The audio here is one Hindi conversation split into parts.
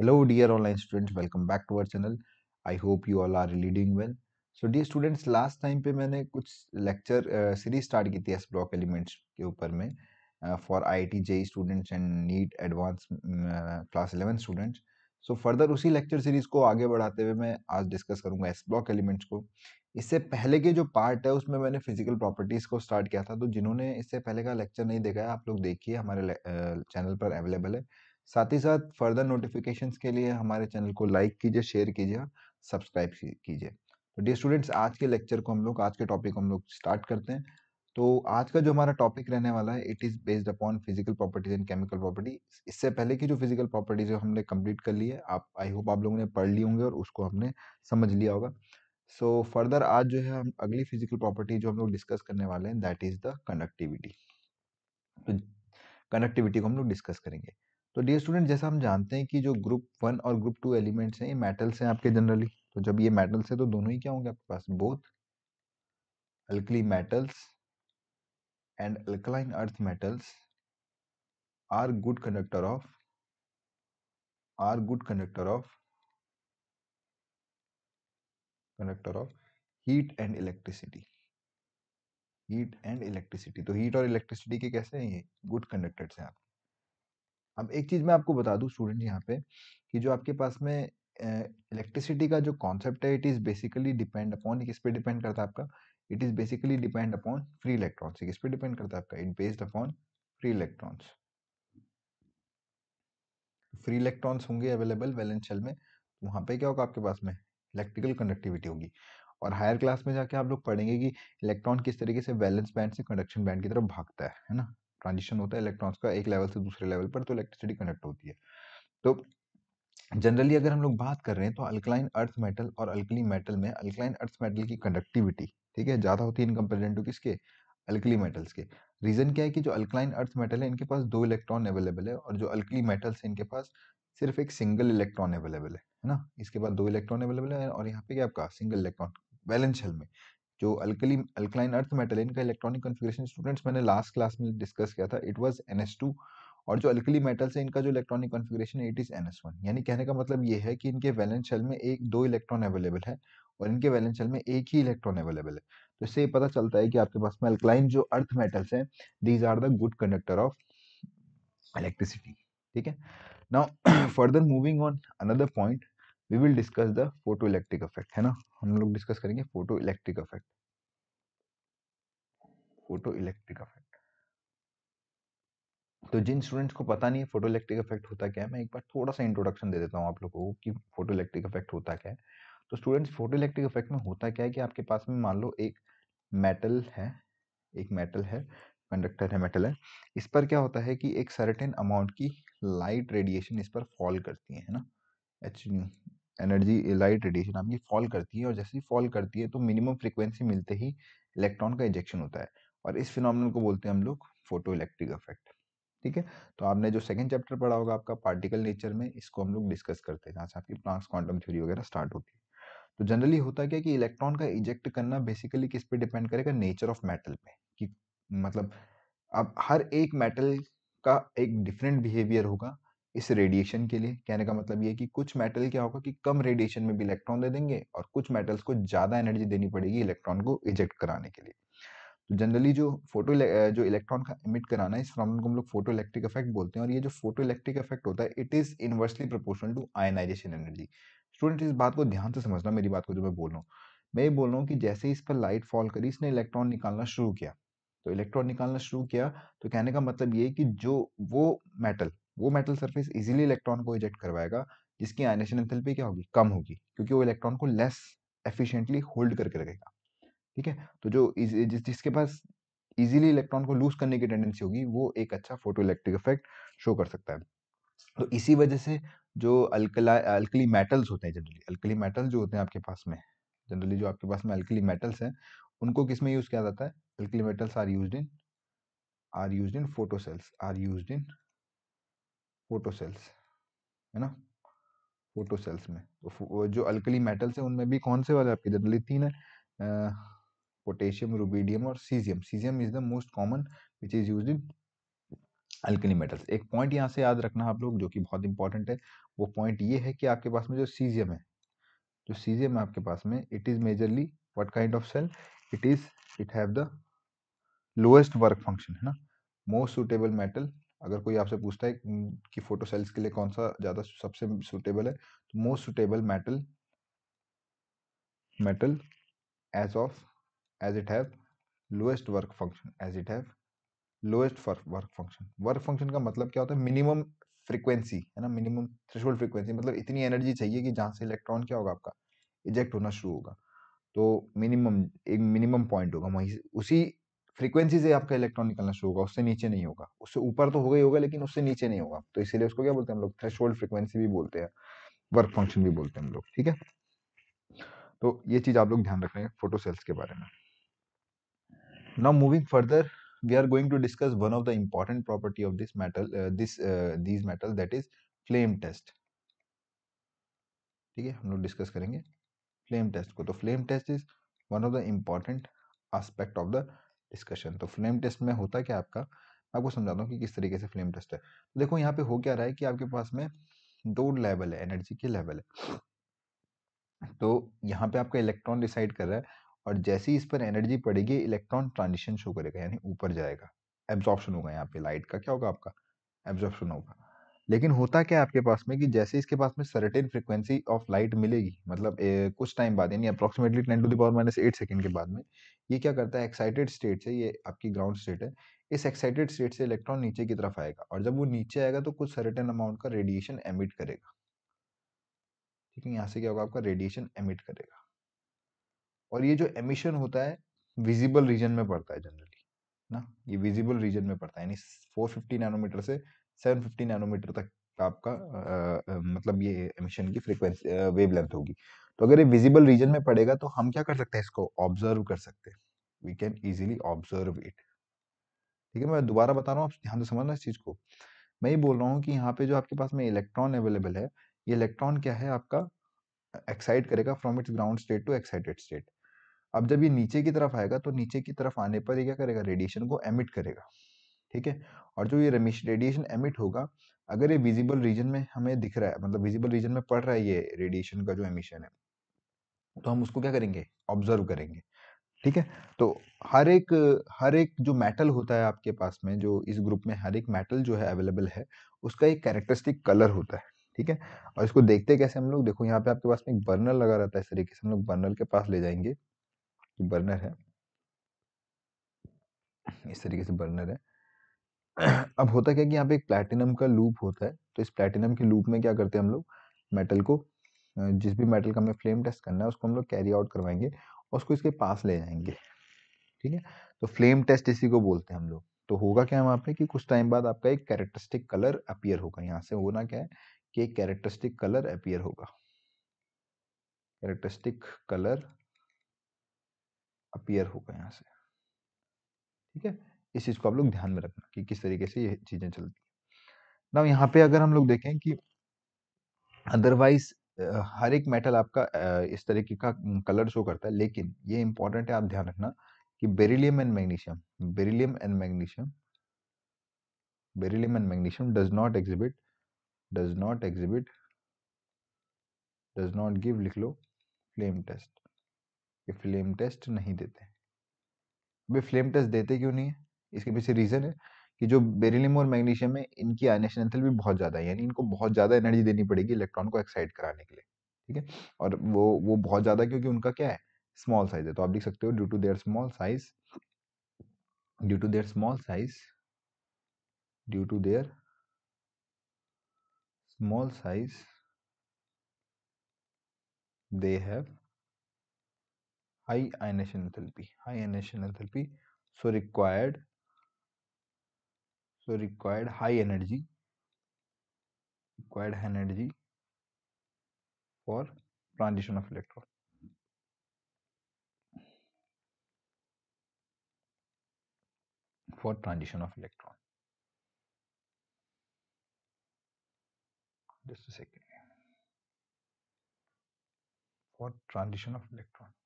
Hello dear online students, welcome back to our channel I hope you all are leading well so dear students last time time पे मैंने कुछ लेक्चर सीरीज स्टार्ट की थी एस ब्लॉक एलिमेंट्स के ऊपर में for IIT JEE students and NEET advance class eleven students so further उसी लेक्चर सीरीज को आगे बढ़ाते हुए मैं आज डिस्कस करूँगा एस ब्लॉक एलिमेंट्स को इससे पहले के जो पार्ट है उसमें मैंने फिजिकल प्रॉपर्टीज को स्टार्ट किया था तो जिन्होंने इससे पहले का लेक्चर नहीं देखा है आप लोग देखिए हमारे चैनल पर अवेलेबल है साथ ही साथ फर्दर नोटिफिकेशंस के लिए हमारे चैनल को लाइक कीजिए शेयर कीजिए सब्सक्राइब कीजिए तो डे स्टूडेंट्स आज के लेक्चर को हम लोग आज के टॉपिक को हम लोग स्टार्ट करते हैं तो आज का जो हमारा टॉपिक रहने वाला है it is based upon physical properties and chemical property इससे पहले की जो फिजिकल प्रॉपर्टीज हमने कंप्लीट कर ली है आप आई होप आप लोगों ने पढ़ ली होंगे और उसको हमने समझ लिया होगा सो so, फर्दर आज जो है हम अगली फिजिकल प्रॉपर्टी जो हम लोग डिस्कस करने वाले हैं दैट इज़ द कंडक्टिविटी तो को हम लोग डिस्कस करेंगे तो डियर स्टूडेंट जैसा हम जानते हैं कि जो ग्रुप वन और ग्रुप टू एलिमेंट्स हैं ये मेटल्स हैं आपके जनरली तो जब ये मेटल्स हैं तो दोनों ही क्या होंगे आपके पास both alkali metals and alkaline earth metals are good conductor of are good conductor of conductor of heat and electricity heat and electricity तो हीट और इलेक्ट्रिसिटी के कैसे हैं ये गुड कंडक्टर्स हैं आप अब एक चीज़ मैं आपको बता दूं स्टूडेंट यहाँ पे कि जो आपके पास में इलेक्ट्रिसिटी का जो कॉन्सेप्ट है it is basically depend upon किस पे डिपेंड करता है आपका it is basically depend upon free electrons किस पे डिपेंड करता है आपका it based upon free electrons free electrons होंगे अवेलेबल वैलेंस शेल में वहाँ पे क्या होगा आपके पास में इलेक्ट्रिकल कंडक्टिविटी होगी और हायर क्लास में जाके आप लोग पढ़ेंगे कि इलेक्ट्रॉन किस तरीके से वैलेंस बैंड से कंडक्शन बैंड की तरफ भागता है है ना ट्रांजिशन होता है इलेक्ट्रॉन्स का एक लेवल से दूसरे लेवल पर तो इलेक्ट्रिसिटी कनेक्ट होती है तो जनरली अगर हम लोग बात कर रहे हैं तो अल्कलाइन अर्थ मेटल और अल्कली मेटल में अल्कलाइन अर्थ मेटल की कंडक्टिविटी ठीक है ज़्यादा होती है इन कंपेरिजन टू किसके अल्कली मेटल्स के रीज़न क्या है कि जो अल्कलाइन अर्थ मेटल है इनके पास दो इलेक्ट्रॉन अवेलेबल है और जो अल्कली मेटल्स है इनके पास सिर्फ एक सिंगल इलेक्ट्रॉन अवेलेबल है है ना इसके बाद दो इलेक्ट्रॉन अवेलेबल है और यहाँ पे क्या आपका सिंगल इलेक्ट्रॉन बैलेंस शेल में जो अल्कली अल्कलाइन अर्थ मेटल इनका इलेक्ट्रॉनिक कॉन्फ़िगरेशन स्टूडेंट्स मैंने लास्ट क्लास में डिस्कस किया था इट वाज एन और जो अल्कली मेटल्स है इनका जो इलेक्ट्रॉनिक कॉन्फ़िगरेशन है इट इज़ एन यानी कहने का मतलब ये है कि इनके वैलेंस शेल में एक दो इलेक्ट्रॉन अवेलेबल है और इनके वैलेंस शेल में एक ही इलेक्ट्रॉन अवेलेबल है तो इससे पता चलता है कि आपके पास में अल्कलाइन जो अर्थ मेटल्स हैं these are the good conductor of electricity ठीक है now further moving on another point we will discuss the photo electric effect है ना हम लोग डिस्कस करेंगे photo electric effect photo electric effect तो जिन स्टूडेंट्स को पता नहीं है फोटो इलेक्ट्रिक इफेक्ट होता क्या है मैं एक बार थोड़ा सा इंट्रोडक्शन दे देता हूँ आप लोगों को कि फोटो इलेक्ट्रिक इफेक्ट होता क्या है तो स्टूडेंट्स फोटो इलेक्ट्रिक इफेक्ट में होता क्या है कि आपके पास में मान लो एक मेटल है एक मेटल है कंडक्टर है मेटल है इस पर क्या होता है कि एक सर्टेन अमाउंट की लाइट रेडिएशन इस पर फॉल करती है ना एच एनर्जी लाइट रेडिएशन आपकी फॉल करती है और जैसे ही फॉल करती है तो मिनिमम फ्रिक्वेंसी मिलते ही इलेक्ट्रॉन का इंजेक्शन होता है और इस फिनोमिनल को बोलते हैं हम लोग फोटो इलेक्ट्रिक इफेक्ट ठीक है तो आपने जो सेकंड चैप्टर पढ़ा होगा आपका पार्टिकल नेचर में इसको हम लोग डिस्कस करते हैं जहाँ से आपकी प्लांट्स क्वांटम थ्योरी वगैरह स्टार्ट होती है तो जनरली होता क्या कि इलेक्ट्रॉन का इजेक्ट करना बेसिकली किस पे डिपेंड करेगा नेचर ऑफ मेटल पे कि मतलब अब हर एक मेटल का एक डिफरेंट बिहेवियर होगा इस रेडिएशन के लिए कहने का मतलब ये कि कुछ मेटल क्या होगा कि कम रेडिएशन में भी इलेक्ट्रॉन दे देंगे और कुछ मेटल्स को ज्यादा एनर्जी देनी पड़ेगी इलेक्ट्रॉन को इजेक्ट कराने के लिए तो जनरली जो फोटो जो इलेक्ट्रॉन का इमिट कराना है इस फिनोमिनन को हम लोग फोटो इलेक्ट्रिक इफेक्ट बोलते हैं और ये जो फोटो इलेक्ट्रिक इफेक्ट होता है it is inversely proportional to ionization energy student इस बात को ध्यान से समझना मेरी बात को जो मैं बोल रहा हूँ मैं ये बोल रहा हूँ कि जैसे इस पर लाइट फॉल करी इसने इलेक्ट्रॉन निकालना शुरू किया तो इलेक्ट्रॉन निकालना शुरू किया तो कहने का मतलब ये कि जो वो मेटल वो मेटल सरफेस इजीली इलेक्ट्रॉन को इजेक्ट करवाएगा जिसकी आइनेशन एंथैल्पी क्या होगी कम होगी क्योंकि वो इलेक्ट्रॉन को लेस एफिशिएंटली होल्ड करके रखेगा ठीक है तो जो जिस जिसके पास इजीली इलेक्ट्रॉन को लूज करने की टेंडेंसी होगी वो एक अच्छा फोटो इलेक्ट्रिक इफेक्ट शो कर सकता है तो इसी वजह से जो अल्कला अल्कली मेटल्स होते हैं जनरली अल्कली मेटल्स जो होते हैं आपके पास में जनरली जो आपके पास में अल्कली मेटल्स हैं उनको किस में यूज़ किया जाता है alkali metals are use in are use in photo cells are use in photo cells है ना फोटो सेल्स में तो जो अल्कली मेटल्स हैं उनमें भी कौन से वाले आपके जनरली तीन है पोटेशियम रूबीडियम और caesium caesium is the most common which is use in alkali metals एक पॉइंट यहाँ से याद रखना आप लोग जो कि बहुत इंपॉर्टेंट है वो पॉइंट ये है कि आपके पास में जो सीजियम है जो सीजियम है आपके पास में it is majorly what kind of cell it is it have the lowest work function है ना मोस्ट सुटेबल मेटल अगर कोई आपसे पूछता है कि फोटो सेल्स के लिए कौन सा ज़्यादा सबसे सुटेबल है तो most suitable metal metal as of as it have lowest work function as it have lowest for work function work का मतलब क्या होता है मिनिमम फ्रीक्वेंसी है ना मिनिमम थ्रेशोल्ड फ्रीक्वेंसी मतलब इतनी एनर्जी चाहिए कि जहाँ से इलेक्ट्रॉन क्या होगा आपका इजेक्ट होना शुरू होगा तो मिनिमम एक मिनिमम पॉइंट होगा वहीं उसी फ्रीक्वेंसी से आपका इलेक्ट्रॉन निकलना शुरू होगा उससे नीचे नहीं होगा उससे ऊपर तो हो गई होगा लेकिन उससे नीचे नहीं होगा तो इसीलिए उसको क्या बोलते हैं हम लोग थ्रेश फ्रीक्वेंसी भी बोलते हैं वर्क फंक्शन भी बोलते हैं हम लोग ठीक है तो ये चीज आप लोग ध्यान रख रहे हैं फोटो सेल्स के बारे में now moving further we are going to discuss one of the important property of this metal this this metal that is flame test ठीक है हम लोग डिस्कस करेंगे फ्लेम टेस्ट को तो flame test is one of the important aspect of the discussion तो फ्लेम टेस्ट में होता क्या आपका आपको समझाता हूँ कि किस तरीके से फ्लेम टेस्ट है तो देखो यहाँ पे हो क्या रहा है कि आपके पास में दो लेवल है एनर्जी के लेवल है तो यहाँ पे आपका इलेक्ट्रॉन डिसाइड कर रहा है और जैसे ही इस पर एनर्जी पड़ेगी इलेक्ट्रॉन ट्रांजिशन शो करेगा यानी ऊपर जाएगा एब्जॉर्प्शन होगा यहाँ पे लाइट का क्या होगा आपका एब्जॉर्प्शन होगा लेकिन होता क्या आपके पास में कि जैसे इसके पास में सर्टेन फ्रिक्वेंसी ऑफ लाइट मिलेगी मतलब ए, कुछ टाइम बाद यानी approximately ten to the power minus eight second के बाद में ये क्या करता है एक्साइटेड स्टेट से ये आपकी ग्राउंड स्टेट है इस एक्साइटेड स्टेट से इलेक्ट्रॉन नीचे की तरफ आएगा और जब वो नीचे आएगा तो कुछ सर्टेन अमाउंट का रेडिएशन एमिट करेगा ठीक है यहाँ से क्या होगा आपका रेडिएशन एमिट करेगा और ये जो एमिशन होता है विजिबल रीजन में पड़ता है जनरली ना ये विजिबल रीजन में पड़ता है यानी 450 नैनोमीटर से 750 नैनोमीटर तक आपका आ, मतलब ये एमिशन की फ्रीक्वेंसी वेव लेंथ होगी तो अगर ये विजिबल रीजन में पड़ेगा तो हम क्या कर सकते हैं इसको ऑब्जर्व कर सकते हैं we can easily observe it ठीक है मैं दोबारा बता रहा हूँ आप ध्यान से समझना इस चीज़ को मैं ये बोल रहा हूँ कि यहाँ पे जो आपके पास में इलेक्ट्रॉन अवेलेबल है ये इलेक्ट्रॉन क्या है आपका एक्साइट करेगा from its ground state to excited state अब जब ये नीचे की तरफ आएगा तो नीचे की तरफ आने पर ये क्या करेगा रेडिएशन को एमिट करेगा ठीक है और जो ये रेडिएशन एमिट होगा अगर ये विजिबल रीजन में हमें दिख रहा है मतलब विजिबल रीजन में पड़ रहा है ये रेडिएशन का जो एमिशन है तो हम उसको क्या करेंगे ऑब्जर्व करेंगे ठीक है तो हर एक हर एक जो मेटल होता है आपके पास में जो इस ग्रुप में हर एक मेटल जो है अवेलेबल है उसका एक कैरेक्टरिस्टिक कलर होता है ठीक है और इसको देखते कैसे हम लोग देखो यहाँ पे आपके पास में एक बर्नर लगा रहता है इस तरीके से हम लोग बर्नर के पास ले जाएंगे बर्नर है इस तरीके से बर्नर है अब होता क्या कि यहाँ पे एक प्लैटिनम का लूप होता है तो इस प्लैटिनम के लूप में क्या करते हैं हम लोग मेटल को जिस भी मेटल का हमें फ्लेम टेस्ट करना है उसको हम लोग कैरी आउट करवाएंगे और उसको इसके पास ले जाएंगे ठीक है तो फ्लेम टेस्ट इसी को बोलते हैं हम लोग तो होगा क्या वहाँ पे कि कुछ टाइम बाद आपका एक कैरेक्टरिस्टिक कलर अपियर होगा यहाँ से होना क्या है कि एक कैरेक्टरिस्टिक कलर अपियर होगा कैरेक्टरिस्टिक कलर अपियर होगा यहाँ से ठीक है इस चीज़ को आप लोग ध्यान में रखना कि किस तरीके से ये चीज़ें चलती हैं ना यहाँ पे अगर हम लोग देखें कि अदरवाइज हर एक मेटल आपका इस तरीके का कलर शो करता है लेकिन ये इंपॉर्टेंट है आप ध्यान रखना कि beryllium and magnesium beryllium and magnesium beryllium and magnesium does not exhibit does not exhibit does not give लिख लो फ्लेम टेस्ट ये फ्लेम टेस्ट नहीं देते फ्लेम टेस्ट देते क्यों नहीं है इसके पीछे रीज़न है कि जो बेरिलियम और मैग्नीशियम है इनकी आयनेशन एंथल भी बहुत ज़्यादा है यानी इनको बहुत ज़्यादा एनर्जी देनी पड़ेगी इलेक्ट्रॉन को एक्साइट कराने के लिए ठीक है और वो वो बहुत ज़्यादा क्योंकि उनका क्या है स्मॉल साइज है तो आप लिख सकते हो due to their small size due to their small size due to their small size they have high ionization enthalpy high ionization enthalpy so required so required high energy required energy for transition of electron for transition of electron just a second for transition of electron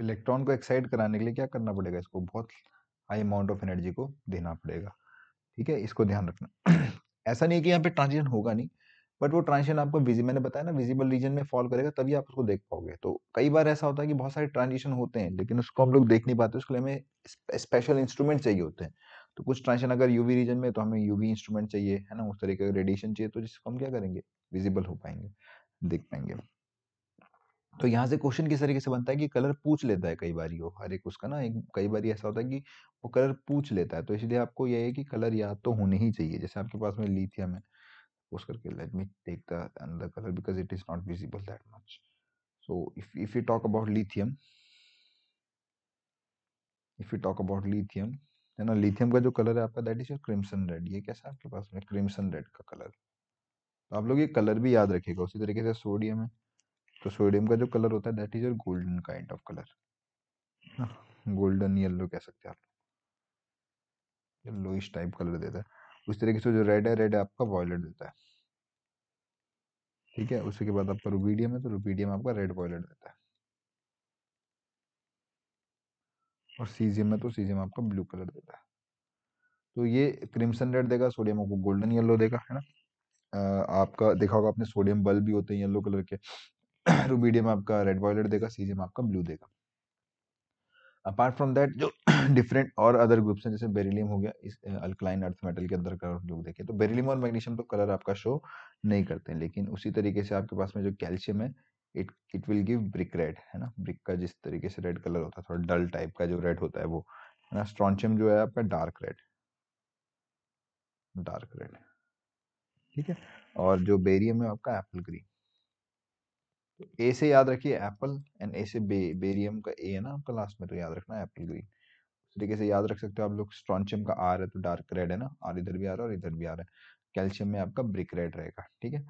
electron को एक्साइट कराने के लिए क्या करना पड़ेगा इसको बहुत हाई अमाउंट ऑफ एनर्जी को देना पड़ेगा ठीक है इसको ध्यान रखना ऐसा नहीं है कि यहाँ पे ट्रांजिशन होगा नहीं बट वो ट्रांजिशन आपको विजिबल मैंने बताया ना विजिबल रीजन में फॉल करेगा तभी आप उसको देख पाओगे तो कई बार ऐसा होता है कि बहुत सारे ट्रांजिशन होते हैं लेकिन उसको हम लोग देख नहीं पाते उसके लिए हमें स्पेशल इंस्ट्रूमेंट चाहिए होते हैं तो कुछ ट्रांजिशन अगर यूवी रीजन में तो हमें यूवी इंस्ट्रूमेंट चाहिए है ना उस तरीके का रेडिएशन चाहिए तो जिसको हम क्या करेंगे विजिबल हो पाएंगे देख पाएंगे तो यहाँ से क्वेश्चन किस तरीके से बनता है कि कलर पूछ लेता है कई बार वो हर एक उसका ना एक कई बार ऐसा होता है कि वो कलर पूछ लेता है तो इसलिए आपको यह है कि कलर याद तो होने ही चाहिए जैसे आपके पास में लिथियम है उस करके let me take the under colour because it is not visible that much so if if you talk about lithium if you talk about lithium है ना लिथियम का जो कलर है आपका that is your crimson red ये कैसा आपके पास में क्रिम्सन रेड का कलर तो आप लोग ये कलर भी याद रखिएगा उसी तरीके से सोडियम है तो सोडियम का जो कलर होता है that is your golden kind of colour golden yellow कह सकते हैं आप येलो इस टाइप कलर देता है उस तरीके से जो रेड है रेड है आपका वॉयलेट देता है ठीक है उसके बाद आपका रूबीडियम है तो रूबीडियम आपका रेड वॉयलेट देता है और सीजियम है तो सीजियम आपका ब्लू कलर देता है तो ये क्रिमसन रेड देगा सोडियम आपको गोल्डन येलो देगा है ना आपका देखा होगा आपने सोडियम बल्ब भी होते हैं येलो कलर के रूबीडियम आपका रेड वॉयलेट देगा सीजियम आपका ब्लू देगा अपार्ट फ्रॉम दैट जो डिफरेंट और अदर ग्रुप्स हैं जैसे बेरिलियम हो गया इस अल्कलाइन अर्थ मेटल के अंदर अगर लोग देखें तो बेरिलियम और मैग्नीशियम तो कलर आपका शो नहीं करते हैं लेकिन उसी तरीके से आपके पास में जो कैल्शियम है it it will give brick red है ना ब्रिक का जिस तरीके से रेड कलर होता है थोड़ा डल टाइप का जो रेड होता है वो है ना स्ट्रॉन्चियम जो है आपका डार्क रेड डार्क रेड ठीक है और जो बेरियम है आपका एप्पल ग्रीन तो ए से याद रखिए एप्पल एंड ए से बे बेरियम का ए है ना आपका लास्ट में तो याद रखना एप्पल ग्रीन उस तरीके से याद रख सकते हो आप लोग स्ट्रॉन्चियम का आर है तो डार्क रेड है ना आर इधर भी आ रहा है और इधर भी आ रहा है कैल्शियम में आपका ब्रिक रेड रहेगा ठीक है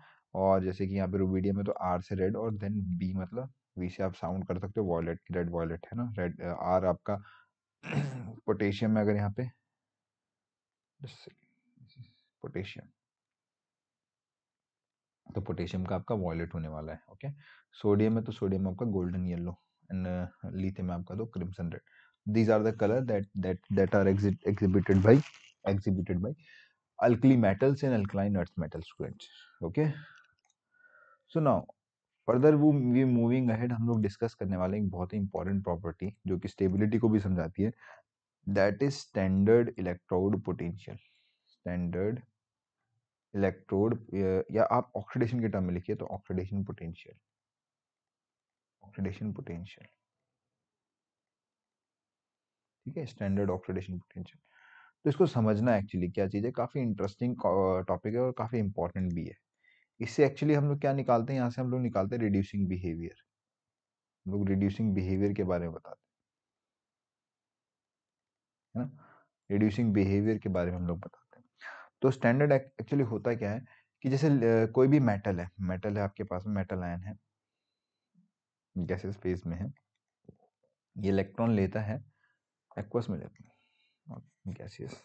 और जैसे कि यहाँ पे रूबीडियम में तो आर से रेड और देन बी मतलब वी से आप साउंड कर सकते हो वॉयलेट रेड वॉयलेट है ना रेड आर आपका पोटेशियम में अगर यहाँ पे पोटेशियम तो पोटेशियम का आपका वॉयलेट होने वाला है ओके सोडियम है तो सोडियम आपका गोल्डन येलो एंड लिथियम आपका तो crimson red these are the colour that that that are exhibited by exhibited by alkali metals and alkaline earth metal students okay so now further वो वी मूविंग अहेड हम लोग डिस्कस करने वाले एक बहुत ही इंपॉर्टेंट प्रॉपर्टी जो कि स्टेबिलिटी को भी समझाती है that is standard electrode potential standard electrode या आप ऑक्सीडेशन के टर्म में लिखिए तो ऑक्सीडेशन पोटेंशियल ऑक्सीडेशन पोटेंशियल ठीक है स्टैंडर्ड ऑक्सीडेशन पोटेंशियल तो इसको समझना एक्चुअली क्या चीज़ है काफ़ी इंटरेस्टिंग टॉपिक है और काफ़ी इंपॉर्टेंट भी है इससे एक्चुअली हम लोग क्या निकालते हैं यहाँ से हम लोग निकालते हैं रिड्यूसिंग बिहेवियर हम लोग रिड्यूसिंग बिहेवियर के बारे में बताते हैं है ना रिड्यूसिंग बिहेवियर के बारे में हम लोग बताते हैं तो स्टैंडर्ड एक्चुअली होता क्या है कि जैसे कोई भी मेटल है मेटल है आपके पास में मेटल आयन है जैसे फेज में है ये इलेक्ट्रॉन लेता है एक्वस में लेता है गैसियस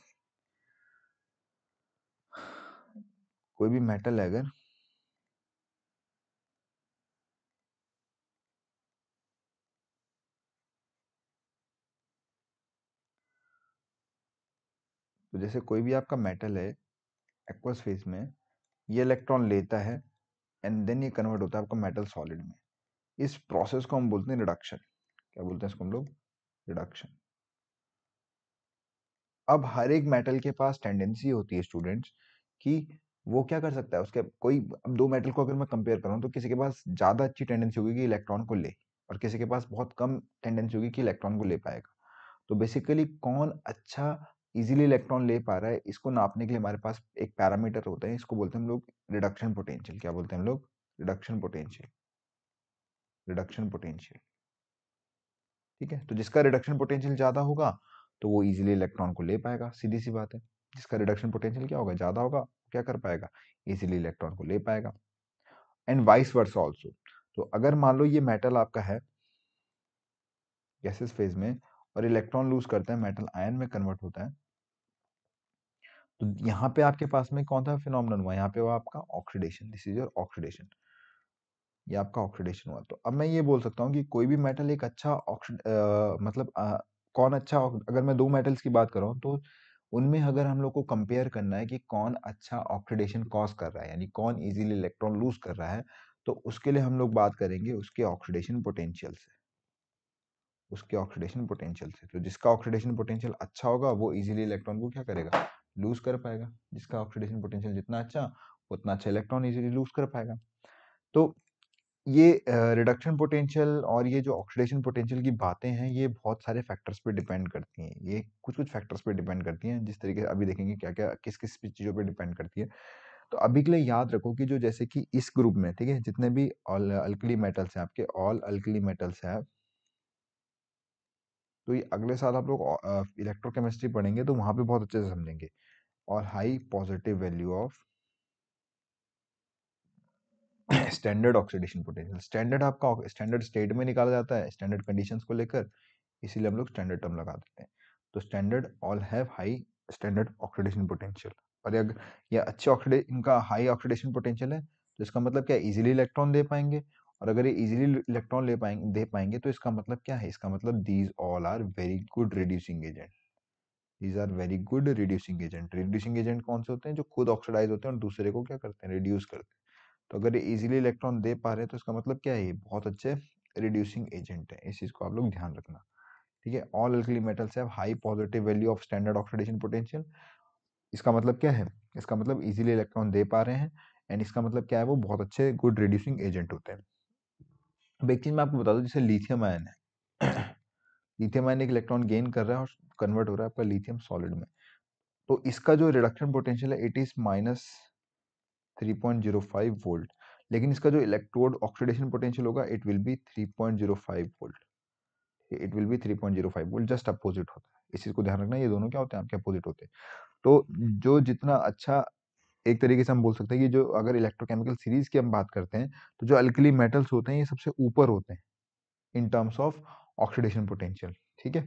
कोई भी मेटल है अगर तो जैसे कोई भी आपका मेटल है एक्वस फेज में ये इलेक्ट्रॉन लेता है एंड देन ये कन्वर्ट होता है आपका मेटल सॉलिड में इस प्रोसेस को हम बोलते हैं रिडक्शन क्या बोलते हैं इसको हम लोग रिडक्शन अब हर एक मेटल के पास टेंडेंसी होती है स्टूडेंट्स कि वो क्या कर सकता है उसके कोई अब दो मेटल को अगर मैं कंपेयर करूँ तो किसी के पास ज़्यादा अच्छी टेंडेंसी होगी कि इलेक्ट्रॉन को ले और किसी के पास बहुत कम टेंडेंसी होगी कि इलेक्ट्रॉन को ले पाएगा तो बेसिकली कौन अच्छा इजीली इलेक्ट्रॉन ले पा रहा है इसको नापने के लिए हमारे पास एक पैरामीटर होता है इसको बोलते हैं हम लोग रिडक्शन पोटेंशियल क्या बोलते हैं हम लोग रिडक्शन पोटेंशियल रिडक्शन पोटेंशियल ठीक है तो जिसका रिडक्शन पोटेंशियल ज़्यादा होगा तो वो इजीली इलेक्ट्रॉन को ले पाएगा सीधी सी बात है जिसका रिडक्शन पोटेंशियल क्या होगा ज़्यादा होगा क्या कर पाएगा इजिली इलेक्ट्रॉन को ले पाएगा एंड वाइस वर्स ऑल्सो तो अगर मान लो ये मेटल आपका है गैसेस फेज में और इलेक्ट्रॉन लूज करता है मेटल आयन में कन्वर्ट होता है तो यहाँ पे आपके पास में कौन सा फिनोमन हुआ यहाँ पे हुआ आपका oxidation this is your oxidation ये आपका ऑक्सीडेशन हुआ तो अब मैं ये बोल सकता हूँ कि कोई भी मेटल एक अच्छा ऑक्सी मतलब आ, कौन अच्छा अगर मैं दो मेटल्स की बात कर रहा हूँ तो उनमें अगर हम लोग को कंपेयर करना है कि कौन अच्छा ऑक्सीडेशन कॉज कर रहा है यानी कौन इजीली इलेक्ट्रॉन लूज कर रहा है तो उसके लिए हम लोग बात करेंगे उसके ऑक्सीडेशन पोटेंशियल से उसके ऑक्सीडेशन पोटेंशियल से तो जिसका ऑक्सीडेशन पोटेंशियल अच्छा होगा वो इजीली इलेक्ट्रॉन को क्या करेगा लूज कर पाएगा जिसका ऑक्सीडेशन पोटेंशियल जितना अच्छा उतना अच्छा इलेक्ट्रॉन इजीली लूज कर पाएगा तो ये रिडक्शन uh, पोटेंशियल और ये जो ऑक्सीडेशन पोटेंशियल की बातें हैं ये बहुत सारे फैक्टर्स पे डिपेंड करती हैं ये कुछ कुछ फैक्टर्स पे डिपेंड करती हैं जिस तरीके से अभी देखेंगे क्या क्या किस किस चीज़ों पे डिपेंड करती है तो अभी के लिए याद रखो कि जो जैसे कि इस ग्रुप में ठीक है जितने भी ऑल अल्कली मेटल्स हैं आपके ऑल अल्कली मेटल्स हैं तो ये अगले साल आप लोग इलेक्ट्रोकेमिस्ट्री पढ़ेंगे तो वहां पे बहुत अच्छे से समझेंगे और high positive value of standard oxidation potential standard आपका स्टैंडर्ड स्टेट में निकाला जाता है स्टैंडर्ड कंडीशन को लेकर इसीलिए हम लोग स्टैंडर्ड टर्म लगा देते हैं तो standard all have high standard oxidation potential और अगर ये अच्छे ऑक्सीडे इनका हाई ऑक्सीडेशन पोटेंशियल है तो इसका मतलब क्या इजीली इलेक्ट्रॉन दे पाएंगे और अगर ये इजीली इलेक्ट्रॉन ले पाएंगे दे पाएंगे तो इसका मतलब क्या है इसका मतलब these all are very good reducing agent these are very good reducing agent reducing agent कौन से होते हैं जो खुद ऑक्सीडाइज होते हैं और दूसरे को क्या करते हैं रिड्यूस करते हैं तो अगर ये इजिली इलेक्ट्रॉन दे पा रहे हैं तो इसका मतलब क्या है ये बहुत अच्छे रिड्यूसिंग एजेंट है इस चीज़ को आप लोग ध्यान रखना ठीक है all alkali metals have high positive value of standard oxidation potential इसका मतलब क्या है इसका मतलब इजीली इलेक्ट्रॉन दे पा रहे हैं एंड इसका मतलब क्या है वो बहुत अच्छे गुड रिड्यूसिंग एजेंट होते हैं अब एक चीज़ मैं आपको बता दूं जैसे लिथियम आयन है लिथियम आयन एक इलेक्ट्रॉन गेन कर रहा है और कन्वर्ट हो रहा है आपका लिथियम सॉलिड में तो इसका जो रिडक्शन पोटेंशियल है it is minus three point zero five volt लेकिन इसका जो इलेक्ट्रोड ऑक्सीडेशन पोटेंशियल होगा it will be three point zero five volt it will be three point zero five volt just opposite होता है इस चीज़ को ध्यान रखना ये दोनों क्या होते हैं आपके अपोजिट होते हैं तो जो जितना अच्छा एक तरीके से हम बोल सकते हैं कि जो अगर इलेक्ट्रोकेमिकल सीरीज की हम बात करते हैं तो जो अल्कली मेटल्स होते हैं ये सबसे ऊपर होते हैं in terms of oxidation potential ठीक है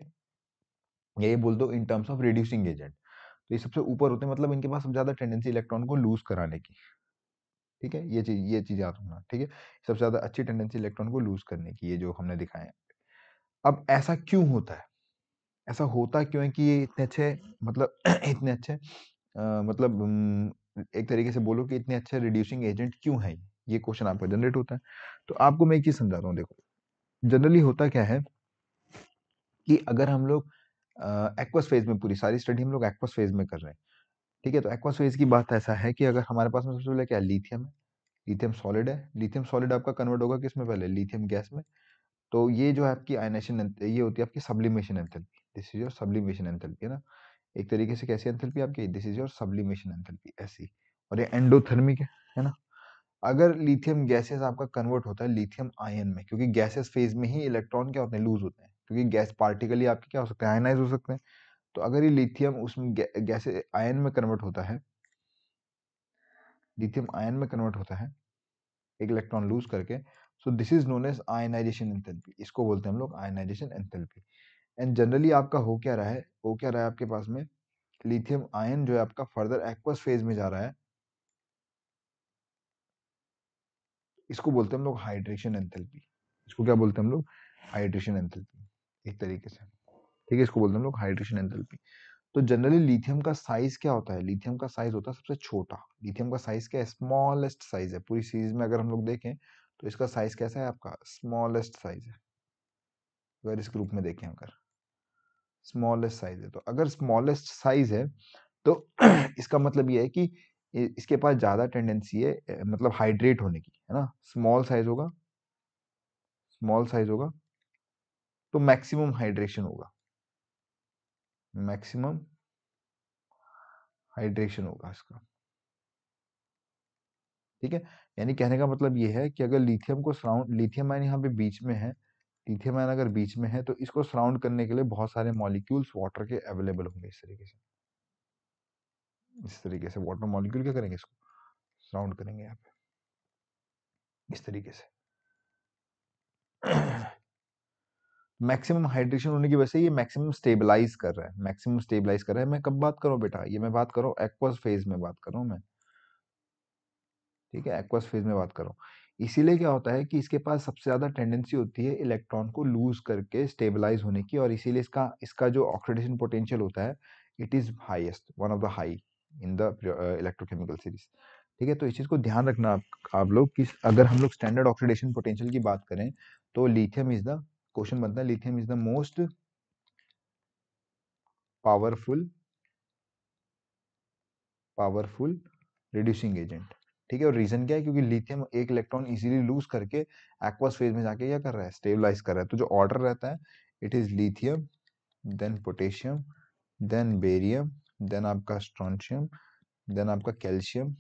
यही बोल दो in terms of reducing agent तो ये सबसे ऊपर होते हैं मतलब इनके पास सबसे ज़्यादा टेंडेंसी इलेक्ट्रॉन को लूज कराने की ठीक है ये चीज़ ये चीज़ याद होना ठीक है सबसे ज़्यादा अच्छी टेंडेंसी इलेक्ट्रॉन को लूज करने की ये जो हमने दिखाए अब ऐसा क्यों होता है ऐसा होता क्यों है कि ये इतने अच्छे मतलब इतने अच्छे आ, मतलब एक तरीके से बोलो कि इतने अच्छे रिड्यूसिंग एजेंट क्यों हैं ये क्वेश्चन आपका जनरेट होता है तो आपको मैं एक चीज समझाता हूँ देखो जनरली होता क्या है कि अगर हम लोग एक्वस फेज में पूरी सारी स्टडी हम लोग एक्वस फेज में कर रहे हैं ठीक है तो एक्वस फेज की बात ऐसा है कि अगर हमारे पास में सबसे पहले क्या लिथियम है लिथियम सॉलिड है लिथियम सॉलिड आपका कन्वर्ट होगा किसमें पहले लिथियम गैस में तो ये जो है आपकी आयनेशन ये होती है आपकी sublimation enthalpy this is your sublimation enthalpy है ना एक तरीके से कैसी एंथेल्पी आपकी this is your sublimation enthalpy ऐसी और ये एंडोथर्मिक है है ना अगर लिथियम गैसेस आपका कन्वर्ट होता है लिथियम आयन में क्योंकि गैसेस फेज में ही इलेक्ट्रॉन क्या होते हैं लूज होते हैं क्योंकि गैस पार्टिकल ही आपके क्या हो सकते हैं आयनाइज हो सकते हैं तो अगर ये लिथियम उसमें गैसे आयन में कन्वर्ट होता है लिथियम आयन में कन्वर्ट होता है एक इलेक्ट्रॉन लूज करके so this is known as ionization enthalpy इसको बोलते हैं हम लोग आयनाइजेशन एंथैल्पी एंड जनरली आपका हो क्या रहा है हो क्या रहा है आपके पास में लिथियम आयन जो है आपका फर्दर एक्वस फेज में जा रहा है इसको बोलते हैं हम लोग हाइड्रेशन एंथैल्पी इसको क्या बोलते हैं हम लोग हाइड्रेशन एंथैल्पी एक तरीके से ठीक है इसको बोलते हैं हम लोग हाइड्रेशन एंथैल्पी तो जनरली लिथियम का साइज क्या होता है लिथियम का साइज होता है सबसे छोटा लिथियम का साइज क्या है स्मॉलेस्ट साइज है पूरी सीरीज में अगर हम लोग देखें तो इसका साइज कैसा है आपका स्मॉलेस्ट साइज है अगर इस ग्रुप में देखें अगर स्मॉलेस्ट साइज है तो अगर स्मॉलेस्ट साइज है तो इसका मतलब ये है कि इसके पास ज़्यादा टेंडेंसी है मतलब हाइड्रेट होने की है ना स्मॉल साइज होगा स्मॉल साइज होगा तो मैक्सिमम हाइड्रेशन होगा मैक्सिमम हाइड्रेशन होगा इसका ठीक है यानी कहने का मतलब ये है कि अगर लिथियम को सराउंड लिथियम आयन यहाँ पे बीच में है लिथियम आयन अगर बीच में है तो इसको सराउंड करने के लिए बहुत सारे मॉलिक्यूल्स वाटर के अवेलेबल होंगे इस तरीके से इस तरीके से वाटर मॉलिक्यूल क्या करेंगे इसको सराउंड करेंगे यहाँ पे इस तरीके से मैक्सिमम हाइड्रेशन होने की वजह से ये मैक्सिमम स्टेबलाइज कर रहा है मैक्सिमम स्टेबलाइज कर रहा है मैं कब बात करूँ बेटा ये मैं बात कर एक्वस फेज में बात कर मैं ठीक है एक्वस फेज में बात कर इसीलिए क्या होता है कि इसके पास सबसे ज़्यादा टेंडेंसी होती है इलेक्ट्रॉन को लूज करके स्टेबलाइज होने की और इसीलिए इसका इसका जो ऑक्सीडेशन पोटेंशियल होता है it is highest one of the high in the electrochemical series ठीक है तो इस चीज़ को ध्यान रखना आप, आप लोग कि अगर हम लोग स्टैंडर्ड ऑक्सीडेशन पोटेंशियल की बात करें तो लिथियम इज़ द क्वेश्चन बनता है lithium is the most powerful powerful reducing agent ठीक है और रीजन क्या है क्योंकि लिथियम एक इलेक्ट्रॉन इजीली लूज करके एक्वास फेज में जाके क्या कर रहा है स्टेबलाइज कर रहा है तो जो ऑर्डर रहता है it is lithium then potassium then barium then आपका स्ट्रॉन्शियम देन आपका कैल्शियम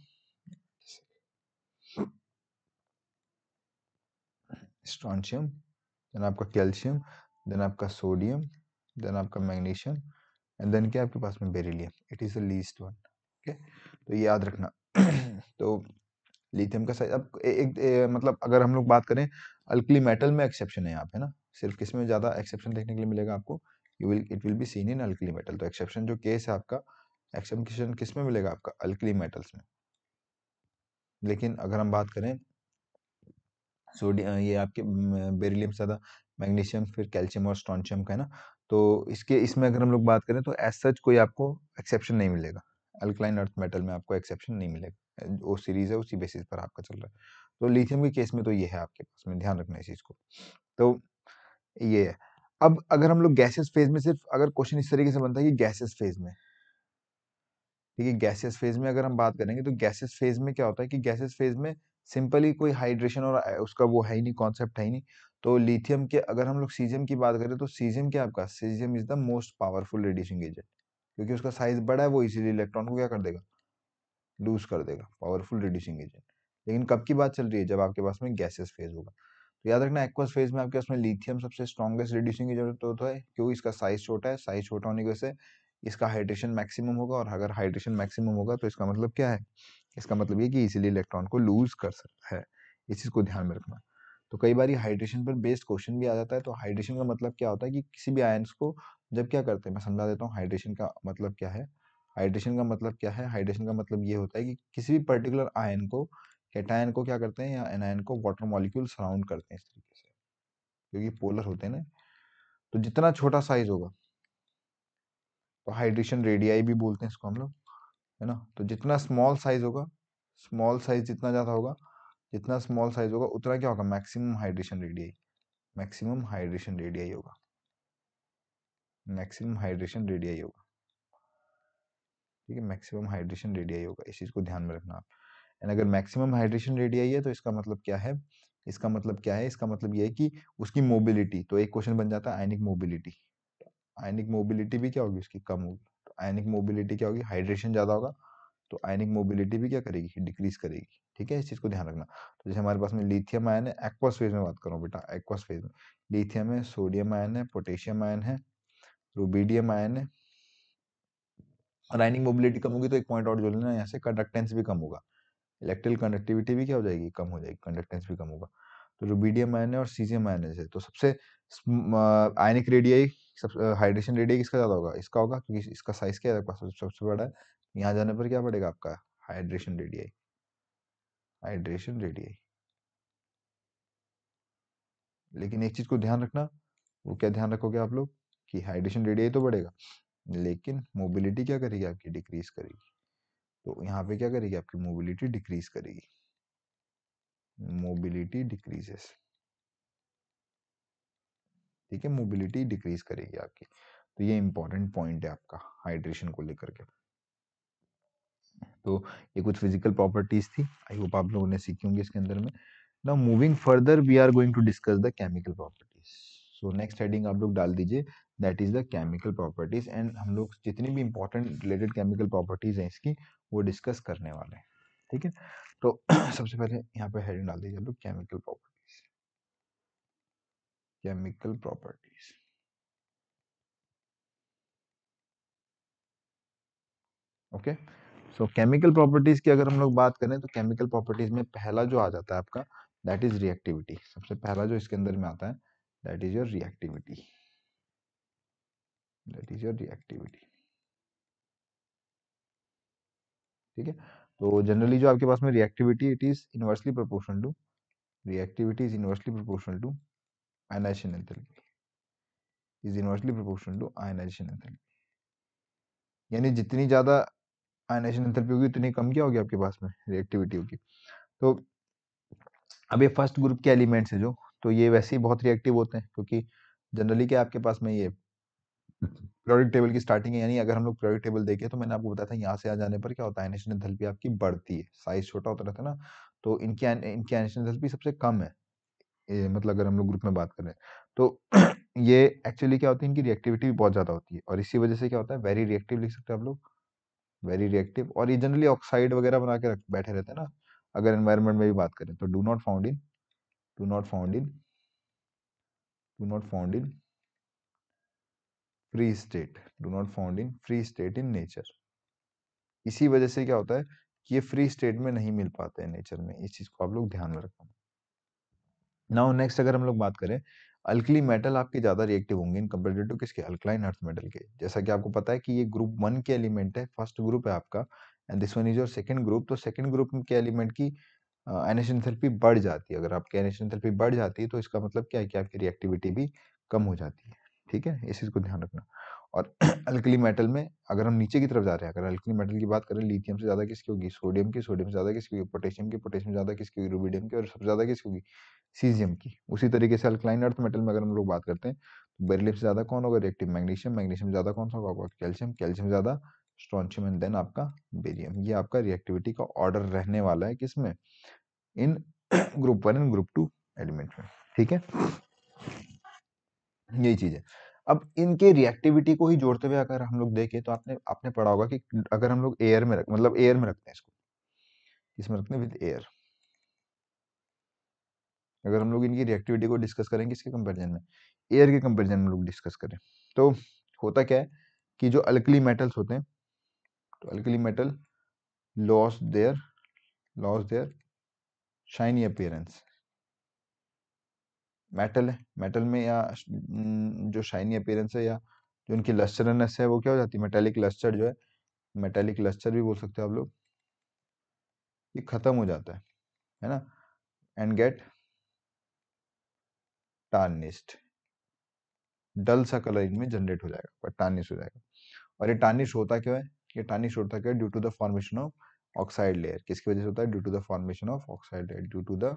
स्ट्रॉन्शियम देन आपका कैल्शियम देन आपका सोडियम देन आपका मैग्नीशियम एंड देन क्या आपके पास में beryllium it is the least one okay तो ये याद रखना तो लिथियम का साइज अब ए, एक ए, मतलब अगर हम लोग बात करें अल्कली मेटल में एक्सेप्शन है यहाँ पे ना सिर्फ किस में ज़्यादा एक्सेप्शन देखने के लिए मिलेगा आपको you will it will be seen in alkali metal तो एक्सेप्शन जो केस है आपका एक्सेप्शन किस में मिलेगा आपका अल्कली मेटल्स में लेकिन अगर हम बात करें सोडियम ये आपके बेरिलियम से ज़्यादा मैग्नीशियम फिर कैल्शियम और स्टॉन्शियम का है ना तो इसके इसमें अगर हम लोग बात करें तो एज सच कोई आपको एक्सेप्शन नहीं मिलेगा अल्कलाइन अर्थ मेटल में आपको एक्सेप्शन नहीं मिलेगा वो सीरीज है उसी बेसिस पर आपका चल रहा है तो लिथियम के केस में तो ये है आपके पास में ध्यान रखना इस चीज़ को तो ये है अब अगर हम लोग गैसेस फेज में सिर्फ अगर क्वेश्चन इस तरीके से बनता है कि गैसेस फेज में ठीक है गैसेस फेज में अगर हम बात करेंगे तो गैसेस फेज में क्या होता है कि गैसेस फेज में सिंपली कोई हाइड्रेशन और उसका वो है ही नहीं कॉन्सेप्ट है ही नहीं तो लिथियम के अगर हम लोग सीजियम की बात करें तो सीजियम क्या आपका caesium is the most powerful radiation agent क्योंकि उसका साइज बड़ा है वो इजीली इलेक्ट्रॉन को क्या कर देगा लूज कर देगा पावरफुल रिड्यूसिंग एजेंट लेकिन कब की बात चल रही है जब आपके पास में गैसेस फेज होगा तो याद रखना एक्वस फेज में आपके पास में लिथियम सबसे स्ट्रॉन्गेस्ट रिड्यूसिंग एजेंट होता है क्योंकि इसका साइज छोटा है साइज छोटा होने की वजह से इसका हाइड्रेशन मैक्सिमम होगा और अगर हाइड्रेशन मैक्सिमम होगा तो इसका मतलब क्या है इसका मतलब ये कि इसीलिए इलेक्ट्रॉन को लूज कर सकता है इस चीज़ को ध्यान में रखना तो कई बार हाइड्रेशन पर बेस्ड क्वेश्चन भी आ जाता है तो हाइड्रेशन का मतलब क्या होता है कि किसी भी आयन्स को जब क्या करते हैं मैं समझा देता हूँ हाइड्रेशन का मतलब क्या है हाइड्रेशन का मतलब क्या है हाइड्रेशन का मतलब ये होता है कि किसी भी पर्टिकुलर आयन को कैटायन को क्या करते हैं या एनायन को वाटर मॉलिक्यूल सराउंड करते हैं इस तरीके से क्योंकि पोलर होते हैं ना तो जितना छोटा साइज होगा तो हाइड्रेशन रेडियाई भी बोलते हैं इसको हम लोग है ना तो जितना स्मॉल साइज होगा स्मॉल साइज जितना ज़्यादा होगा जितना स्मॉल साइज होगा उतना क्या होगा maximum hydration radii maximum hydration radii होगा मैक्सिमम हाइड्रेशन रेडियाई होगा ठीक है मैक्सिमम हाइड्रेशन रेडियाई होगा इस चीज़ को ध्यान में रखना आप एंड अगर मैक्सिमम हाइड्रेशन रेडियाई है तो इसका मतलब क्या है इसका मतलब क्या है इसका मतलब ये है कि उसकी मोबिलिटी तो एक क्वेश्चन बन जाता है आयनिक मोबिलिटी आयनिक मोबिलिटी भी क्या होगी उसकी कम होगी तो आयनिक मोबिलिटी क्या होगी हाइड्रेशन ज़्यादा होगा तो आयनिक मोबिलिटी भी क्या करेगी डिक्रीज करेगी ठीक है इस चीज़ को ध्यान रखना तो जैसे हमारे पास में लिथियम आयन है एक्वास फेज में बात करूँ बेटा एक्वास फेज में लिथियम है सोडियम आयन है पोटेशियम आयन है रूबीडियम आयन है राइनिंग मोबिलिटी कम होगी तो एक पॉइंट और जो लेना यहाँ से कंडक्टेंस भी कम होगा इलेक्ट्रिकल कंडक्टिविटी भी क्या हो जाएगी कम हो जाएगी कंडक्टेंस भी कम होगा तो जो बीडीएम आयन है और सीजीएम आयन है तो सबसे आयनिक रेडियाई हाइड्रेशन रेडिया किसका ज़्यादा होगा इसका होगा क्योंकि इसका साइज क्या है तो सबसे बड़ा है यहाँ जाने पर क्या पड़ेगा आपका हाइड्रेशन रेडियाई हाइड्रेशन रेडियाई लेकिन एक चीज़ को ध्यान रखना वो क्या ध्यान रखोगे आप लोग कि हाइड्रेशन रेडियाई तो बढ़ेगा लेकिन मोबिलिटी क्या करेगी आपकी डिक्रीज करेगी तो यहाँ पे क्या करेगी आपकी मोबिलिटी डिक्रीज करेगी मोबिलिटी डिक्रीजेस ठीक है मोबिलिटी डिक्रीज करेगी आपकी तो ये इंपॉर्टेंट पॉइंट है आपका हाइड्रेशन को लेकर के तो ये कुछ फिजिकल प्रॉपर्टीज थी आई होप आप लोगों ने सीखी होंगी इसके अंदर में ना moving further we are going to discuss the chemical property so next heading आप लोग डाल दीजिए that is the chemical properties and हम लोग जितनी भी इंपॉर्टेंट रिलेटेड केमिकल प्रॉपर्टीज हैं इसकी वो डिस्कस करने वाले हैं ठीक है तो सबसे पहले यहाँ पे हेडिंग डाल दीजिए आप लोग chemical properties chemical properties okay so chemical properties की अगर हम लोग बात करें तो केमिकल प्रॉपर्टीज में पहला जो आ जाता है आपका दैट इज रिएक्टिविटी सबसे पहला जो इसके अंदर में आता है that is your reactivity that is your reactivity ठीक है तो जनरली जो आपके पास में reactivity it is inversely proportional to reactivity is inversely proportional to ionization enthalpy is inversely proportional to ionization enthalpy यानी जितनी ज्यादा आयनाइजेशन एंथैल्पी होगी उतनी कम क्या होगी आपके पास में रिएक्टिविटी होगी तो अब ये फर्स्ट ग्रुप के एलिमेंट्स है जो तो ये वैसे ही बहुत रिएक्टिव होते हैं क्योंकि जनरली क्या आपके पास में ये पीरियोडिक टेबल की स्टार्टिंग है यानी अगर हम लोग प्रोडक्ट टेबल देखें तो मैंने आपको बताया था यहाँ से आ जाने पर क्या होता है एनिशन एंथैल्पी आपकी बढ़ती है साइज छोटा होता रहता है ना तो इनकी इनकी एनिशन एंथैल्पी सबसे कम है ए, मतलब अगर हम लोग ग्रुप में बात करें तो ये एक्चुअली क्या होती है इनकी रिएक्टिविटी भी बहुत ज़्यादा होती है और इसी वजह से क्या होता है वेरी रिएक्टिव लिख सकते हैं आप लोग वेरी रिएक्टिव और ये जनरली ऑक्साइड वगैरह बना के बैठे रहते हैं ना अगर एनवायरमेंट में भी बात करें तो do not found in do not found in do not found in free state do not found in free state in nature इसी वजह से क्या होता है कि ये फ्री स्टेट में नहीं मिल पाते हैं नेचर में इस चीज को आप लोग ध्यान में रखना नाउ नेक्स्ट अगर हम लोग बात करें अल्कली मेटल आपके ज्यादा रिएक्टिव होंगे इन कंपेयर टू किसके अल्कलाइन अर्थ मेटल के जैसा कि आपको पता है कि ये ग्रुप वन के एलिमेंट है फर्स्ट ग्रुप है आपका and this one is your second group तो सेकंड ग्रुप के एलिमेंट की एनेशन थेरेपी बढ़ जाती है अगर आपकी एनेशन थेरेपी बढ़ जाती है तो इसका मतलब क्या है कि आपकी रिएक्टिविटी भी कम हो जाती है ठीक है इस चीज़ को ध्यान रखना और अल्कली मेटल में अगर हम नीचे की तरफ जा रहे हैं अगर अल्कली मेटल की बात करें लिथियम से ज़्यादा किसकी होगी सोडियम की सोडियम से ज़्यादा किसकी होगी पोटेशियम की पोटेशियम से ज़्यादा किसकी होगी रूबीडियम की और सबसे ज़्यादा किसकी होगी सीजियम की उसी तरीके से अल्कलाइन अर्थ मेटल में अगर हम लोग बात करते हैं तो बेरिलियम से ज़्यादा कौन होगा रिएक्टिव मैग्नीशियम मैग्नीशियम ज़्यादा कौन सा होगा कैल्शियम कैल्शियम ज़्यादा स्ट्रॉन्चियम एंड देन आपका बेरियम ये आपका रिएक्टिविटी का ऑर्डर रहने वाला है किसमें in group one and group two element में ठीक है यही चीज है अब इनके रिएक्टिविटी को ही जोड़ते हुए अगर हम लोग देखें तो आपने आपने पढ़ा होगा कि अगर हम लोग एयर में रख मतलब एयर में रखते हैं इसको इसमें रखते हैं विद एयर अगर हम लोग इनकी रिएक्टिविटी को डिस्कस करें किसके कंपैरिजन में एयर के कंपैरिजन में लोग डिस्कस करें तो होता क्या है कि जो अल्कली मेटल्स होते हैं तो alkali metal loss their loss their shiny appearance metal है मेटल में या जो शाइनी अपेयरेंस है या जो उनकी लस्टरनेस है वो क्या हो जाती है मेटेलिक लस्टर जो है मेटेलिक लस्टर भी बोल सकते हो आप लोग ये खत्म हो जाता है है ना एंड गेट टार्निस्ट डल सा कलर इनमें जनरेट हो जाएगा पर टार्निश हो जाएगा और ये टार्निश होता क्यों है ये टानी होता क्या due to the formation of oxide layer किसकी वजह से होता है due to the formation of oxide layer due to the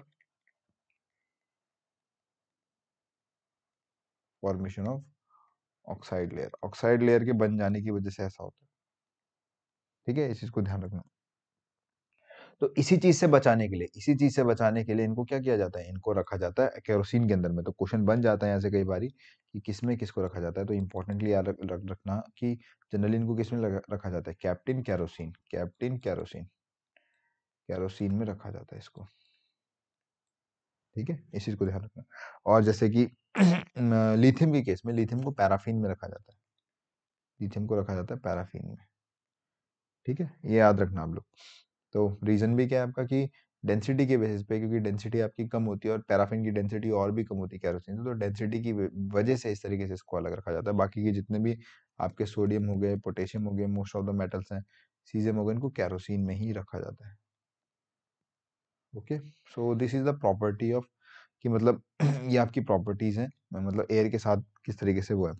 formation of oxide layer oxide layer के बन जाने की वजह से ऐसा होता है ठीक है इस चीज को ध्यान रखना तो इसी चीज से बचाने के लिए इसी चीज से बचाने के लिए इनको क्या किया जाता है इनको रखा जाता है केरोसिन के अंदर में तो क्वेश्चन बन जाता है यहाँ से कई बार कि किसमें किसको रखा जाता है तो इंपॉर्टेंटली याद रखना कि जनरली इनको किसमें रखा जाता है kept in kerosene kept in kerosene kerosene में रखा जाता है इसको ठीक है इस चीज को ध्यान रखना और जैसे कि लिथियम के केस में लिथियम को पैराफिन में रखा जाता है लिथियम को रखा जाता है पैराफिन में ठीक है ये याद रखना आप लोग तो रीज़न भी क्या है आपका कि डेंसिटी के बेसिस पे क्योंकि डेंसिटी आपकी कम होती है और पैराफिन की डेंसिटी और भी कम होती है कैरोसिन तो डेंसिटी की वजह से इस तरीके से इसको अलग रखा जाता है बाकी के जितने भी आपके सोडियम हो गए पोटेशियम हो गए मोस्ट ऑफ द मेटल्स हैं सीजियम हो गए इनको कैरोसिन में ही रखा जाता है okay so this is the property of कि मतलब ये आपकी प्रॉपर्टीज हैं मतलब एयर के साथ किस तरीके से वो है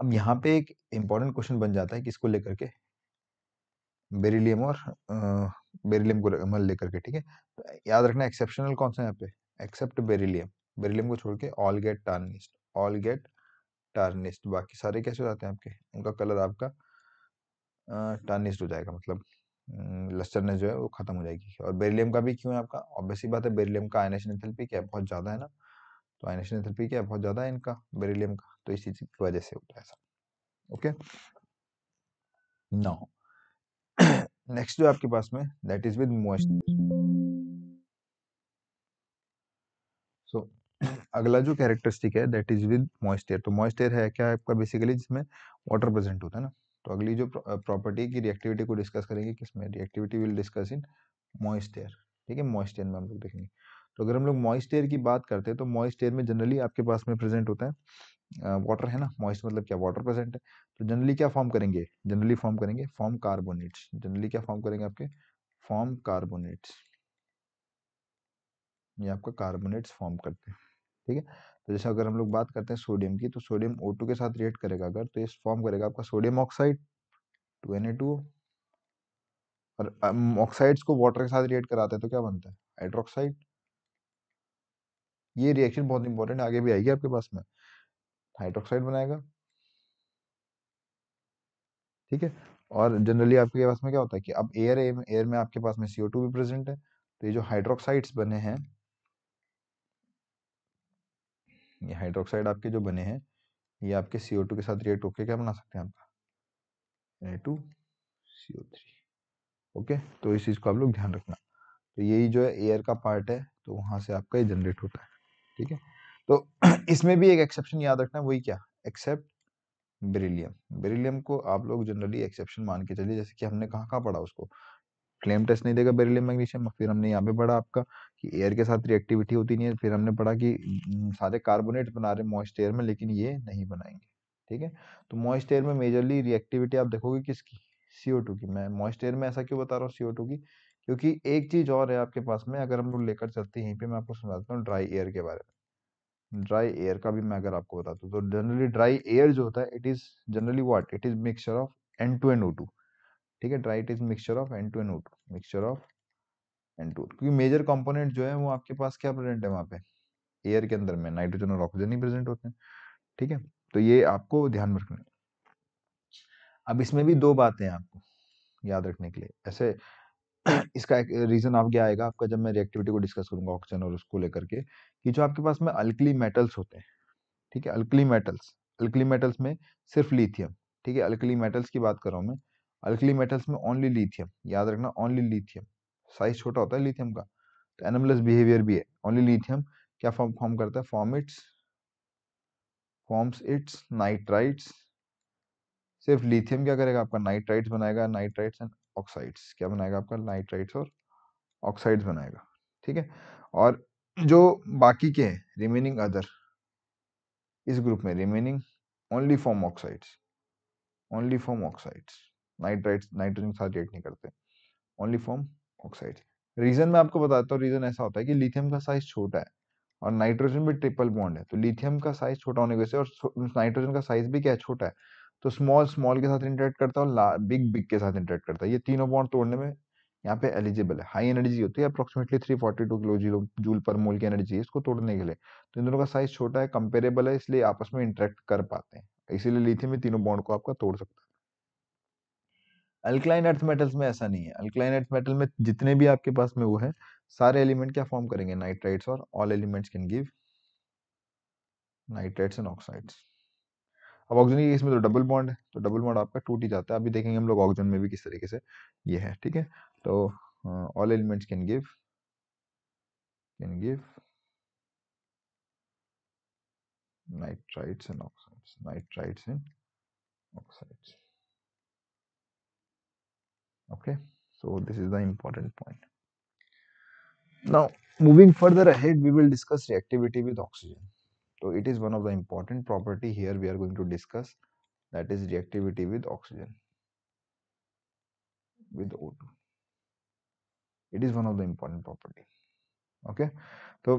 अब यहाँ पे एक इम्पॉर्टेंट क्वेश्चन बन जाता है किसको लेकर के बेरिलियम और बेरिलियम को मल लेकर के ठीक है तो याद रखना एक्सेप्शनल कौन सा यहाँ पे एक्सेप्ट बेरिलियम बेरिलियम को छोड़ के all get tarnished all get tarnished बाकी सारे कैसे हो जाते हैं आपके उनका कलर आपका टार्निस्ट हो जाएगा मतलब लस्टरनेस जो है वो खत्म हो जाएगी और बेरिलियम का भी क्यों है आपका ऑब्वियसली बात है बेरिलियम का आयनेशन एंथैल्पी क्या बहुत ज़्यादा है ना तो आयनेशन एंथैल्पी क्या बहुत ज़्यादा है इनका बेरिलियम का तो इसी चीज़ की वजह से होता है ऐसा ओके नाउ नेक्स्ट जो आपके पास में that is with moisture so अगला जो कैरेक्टरिस्टिक है दैट इज विद मॉइस्चर तो मॉइस्चर है क्या आपका बेसिकली जिसमें वाटर प्रेजेंट होता है ना तो अगली जो प्रॉपर्टी की रिएक्टिविटी को डिस्कस करेंगे किसमें reactivity will discuss in moisture ठीक है मॉइस्टेयर में हम लोग देखेंगे तो अगर हम लोग मॉइस्टेयर की बात करते हैं तो मॉइस्टेयर में जनरली आपके पास में प्रेजेंट होता है वाटर है ना मॉइस्ट मतलब क्या वाटर प्रेजेंट है तो जनरली क्या फॉर्म करेंगे जनरली फॉर्म करेंगे फॉर्म कार्बोनेट्स जनरली क्या फॉर्म करेंगे आपके फॉर्म कार्बोनेट्स ये आपका कार्बोनेट्स फॉर्म करते हैं ठीक है तो जैसे अगर हम लोग बात करते हैं सोडियम की तो सोडियम ओ के साथ रिएक्ट करेगा अगर तो ये फॉर्म करेगा आपका सोडियम ऑक्साइड टू एन और ऑक्साइड्स को वाटर के साथ रिएक्ट कराते हैं तो क्या बनता है हाइड्रोक्साइड ये रिएक्शन बहुत इंपॉर्टेंट आगे भी आएगी आपके पास में हाइड्रोक्साइड बनाएगा ठीक है और जनरली आपके पास में क्या होता है कि अब एयर एयर में आपके पास में सीओ भी प्रेजेंट है तो ये जो हाइड्रोक्साइड्स बने हैं ये हाइड्रोक्साइड आपके जो बने हैं ये आपके सीओ के साथ रिएक्ट होकर क्या बना सकते हैं आपका A two CO three okay तो इस चीज़ को आप लोग ध्यान रखना तो यही जो है एयर का पार्ट है तो वहां से आपका ये जनरेट होता है ठीक है तो इसमें भी एक एक्सेप्शन याद रखना वही क्या एक्सेप्ट बेरिलियम बेरिलियम को आप लोग जनरली एक्सेप्शन मान के चलिए जैसे कि हमने कहाँ कहाँ पढ़ा उसको क्लेम टेस्ट नहीं देगा बेरिलियम मैग्नीशियम फिर हमने यहाँ पे पढ़ा आपका कि एयर के साथ रिएक्टिविटी होती नहीं है फिर हमने पढ़ा कि सारे कार्बोनेट बना रहे मॉइस्ट एयर में लेकिन ये नहीं बनाएंगे ठीक है तो मॉइस्ट एयर में मेजरली रिएक्टिविटी आप देखोगे किसकी सीओ टू की मैं मॉइस्ट एयर में ऐसा क्यों बता रहा हूँ सीओ टू की क्योंकि एक चीज और है आपके पास में अगर हम लोग लेकर चलते हैं यहीं पर मैं आपको समझाता हूँ ड्राई एयर के बारे में ड्राई एयर का भी मैं अगर आपको बता दूँ तो जनरली ड्राई एयर जो होता है it is generally what it is mixture of N two N O two ठीक है dry it is mixture of N two N O two mixture of N two क्योंकि मेजर कॉम्पोनेंट जो है वो आपके पास क्या प्रेजेंट है वहाँ पे एयर के अंदर में नाइट्रोजन और ऑक्सीजन ही प्रेजेंट होते हैं ठीक है तो ये आपको ध्यान में रखना अब इसमें भी दो बातें हैं आपको याद रखने के लिए ऐसे इसका एक रीजन आप क्या आएगा आपका जब मैं रिएक्टिविटी को डिस्कस करूंगा ऑक्सीजन और उसको लेकर के कि जो आपके पास में अल्कली मेटल्स होते हैं ठीक है अल्कली मेटल्स अल्कली मेटल्स में सिर्फ लिथियम ठीक है अल्कली मेटल्स की बात कर रहा हूँ मैं अल्कली मेटल्स में ओनली लिथियम याद रखना ओनली लिथियम साइज छोटा होता है लिथियम का तो एनमलेस बिहेवियर भी है ओनली लिथियम क्या फॉर्म फॉर्म करता है form its forms its nitrites सिर्फ लिथियम क्या करेगा आपका नाइट्राइट्स बनाएगा नाइट्राइट्स एंड ऑक्साइड्स क्या बनाएगा आपका नाइट्राइट्स और ऑक्साइड्स बनाएगा ठीक है और जो बाकी के हैं रिमेनिंग अदर इस ग्रुप में remaining only form oxides only form oxides nitrites nitrogen के साथ रिएक्ट नहीं करते ओनली फॉर्म ऑक्साइड्स रीजन मैं आपको बताता हूँ रीजन ऐसा होता है कि लिथियम का साइज छोटा है और नाइट्रोजन भी ट्रिपल बॉन्ड है तो लिथियम का साइज छोटा होने की वजह से और नाइट्रोजन का साइज भी क्या छोटा है तो स्मॉल स्मॉल के साथ इंटरेक्ट करता है और बिग बिग के साथ इंटरेक्ट करता है ये तीनों बॉन्ड तोड़ने में यहाँ पे एलिजिबल है हाई एनर्जी होती है approximately three forty two kilo zero joule per mole की एनर्जी है इसको तोड़ने के लिए तो इन दोनों का साइज छोटा है कंपेरेबल है इसलिए आपस में इंटरेक्ट कर पाते हैं इसीलिए लिथियम में तीनों बॉन्ड को आपका तोड़ सकता है अल्कलाइन अर्थ मेटल्स में ऐसा नहीं है अल्कलाइन अर्थ मेटल में जितने भी आपके पास में वो है सारे एलिमेंट क्या फॉर्म करेंगे नाइट्राइट्स और all elements can give nitrites and oxides अब ऑक्सीजन के केस में तो डबल बॉन्ड है तो डबल बॉन्ड आपका टूट ही जाता है अभी देखेंगे हम लोग ऑक्सीजन में भी किस तरीके से ये है ठीक है तो all elements can give can give nitrides and oxides nitrides and oxides okay so this is the important point now moving further ahead we will discuss reactivity with oxygen it is one of the important property here we are going to discuss that is reactivity with oxygen with O two it is one of the important property okay तो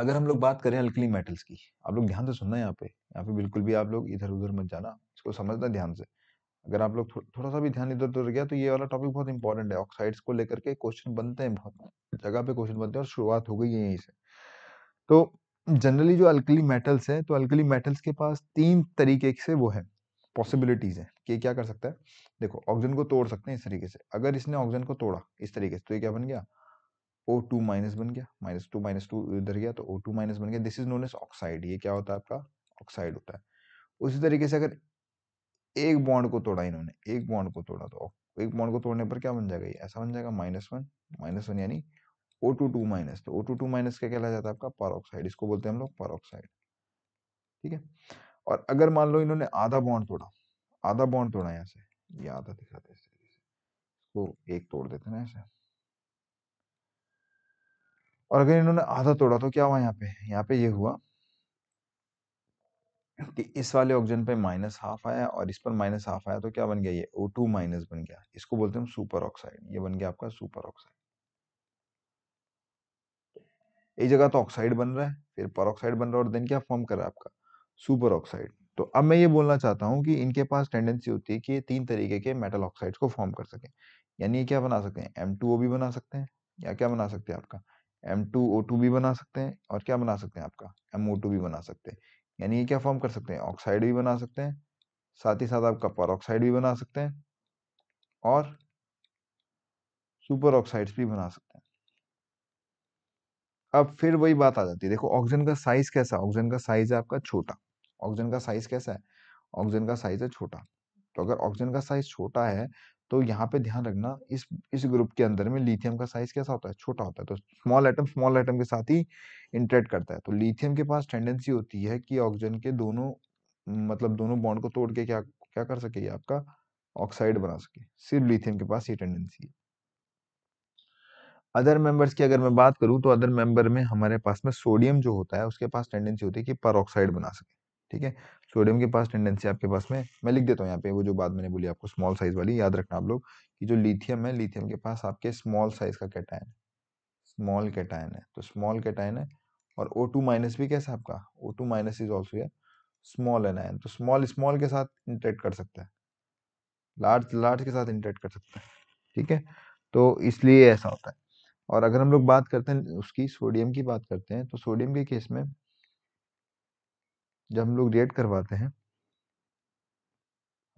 अगर हम लोग बात करें अल्कली मेटल्स की आप लोग ध्यान से सुनना यहाँ पे यहाँ पे बिल्कुल भी आप लोग इधर उधर मत जाना इसको समझना ध्यान से अगर आप लोग थो, थोड़ा सा भी ध्यान इधर उधर गया तो ये वाला टॉपिक बहुत इंपॉर्टेंट है ऑक्साइड्स को लेकर के क्वेश्चन बनते हैं बहुत जगह पे क्वेश्चन बनते हैं और शुरुआत हो गई है यहीं से तो जनरली जो अल्कली मेटल्स हैं तो अल्कली मेटल्स के पास तीन तरीके से वो है पॉसिबिलिटीज़ हैं कि क्या कर सकता है देखो ऑक्सीजन को तोड़ सकते हैं इस तरीके से अगर इसने ऑक्सीजन को तोड़ा इस तरीके से तो ये क्या बन गया ओ टू माइनस बन गया माइनस टू माइनस टू इधर गया तो ओ टू माइनस बन गया this is known as oxide ये क्या होता है आपका ऑक्साइड होता है उसी तरीके से अगर एक बॉन्ड को तोड़ा इन्होंने एक बॉन्ड को तोड़ा तो एक बॉन्ड को तोड़ने पर क्या बन जाएगा ये ऐसा बन जाएगा माइनस वन माइनस वन यानी ओ टू टू माइनस तो ओ टू टू माइनस क्या कहला जाता है आपका परोक्साइड इसको बोलते हैं हम लोग परोक्साइड ठीक है और अगर मान लो इन्होंने आधा बॉन्ड तोड़ा आधा बॉन्ड तोड़ा यहाँ से ये आधा दिखाते हैं इसको एक तोड़ देते ना ऐसे और अगर इन्होंने आधा तोड़ा तो क्या हुआ यहाँ पे यहाँ पे ये यह हुआ कि इस वाले ऑक्सीजन पे माइनस हाफ आया और इस पर माइनस हाफ आया तो क्या बन गया ये ओ टू माइनस बन गया इसको बोलते हैं सुपर ऑक्साइड ये बन गया आपका सुपर ऑक्साइड एक जगह तो ऑक्साइड बन रहा है फिर पर बन रहा है और देन क्या फॉर्म कर रहा है आपका सुपर ऑक्साइड तो अब मैं ये बोलना चाहता हूँ कि इनके पास टेंडेंसी होती है कि ये तीन तरीके के मेटल ऑक्साइड्स को फॉर्म कर सकें यानी ये क्या बना सकते हैं एम टू ओ भी बना सकते हैं या क्या बना सकते हैं आपका एम टू टू ओ भी बना सकते हैं और क्या बना सकते हैं आपका एम ओ टू भी बना सकते हैं यानी ये क्या फॉर्म कर सकते हैं ऑक्साइड भी बना सकते हैं साथ ही साथ आपका पर भी बना सकते हैं और सुपर ऑक्साइड्स भी बना सकते हैं अब फिर वही बात आ जाती है देखो ऑक्सीजन का साइज कैसा है ऑक्सीजन का साइज है आपका छोटा ऑक्सीजन का साइज कैसा है ऑक्सीजन का साइज है छोटा तो अगर ऑक्सीजन का साइज छोटा है तो यहाँ पे ध्यान रखना इस इस ग्रुप के अंदर में लिथियम का साइज कैसा होता है छोटा होता है तो स्मॉल आइटम स्मॉल आइटम के साथ ही इंटरेक्ट करता है तो लिथियम के पास टेंडेंसी होती है कि ऑक्सीजन के दोनों मतलब दोनों बॉन्ड को तोड़ के क्या क्या कर सके आपका ऑक्साइड बना सके सिर्फ लिथियम के पास ये टेंडेंसी है अदर मेंबर्स की अगर मैं बात करूँ तो अदर मेंबर में हमारे पास में सोडियम जो होता है उसके पास टेंडेंसी होती है कि पर बना सके ठीक है सोडियम के पास टेंडेंसी आपके पास में मैं लिख देता हूँ यहाँ पे वो जो बात मैंने बोली आपको स्मॉल साइज वाली याद रखना आप लोग कि जो लिथियम है लिथियम के पास आपके स्मॉल साइज का कैटायन है स्मॉल कैटायन है तो स्मॉल कैटायन है और ओ टू माइनस भी कैसा आपका O two minus is also है स्मॉल आयन तो स्मॉल स्मॉल के साथ इंटरेक्ट कर सकता है लार्ज लार्ज के साथ इंटरेक्ट कर सकता है ठीक है तो इसलिए ऐसा होता है और अगर हम लोग बात करते हैं उसकी सोडियम की बात करते हैं तो सोडियम के केस में जब हम लोग रिएक्ट करवाते हैं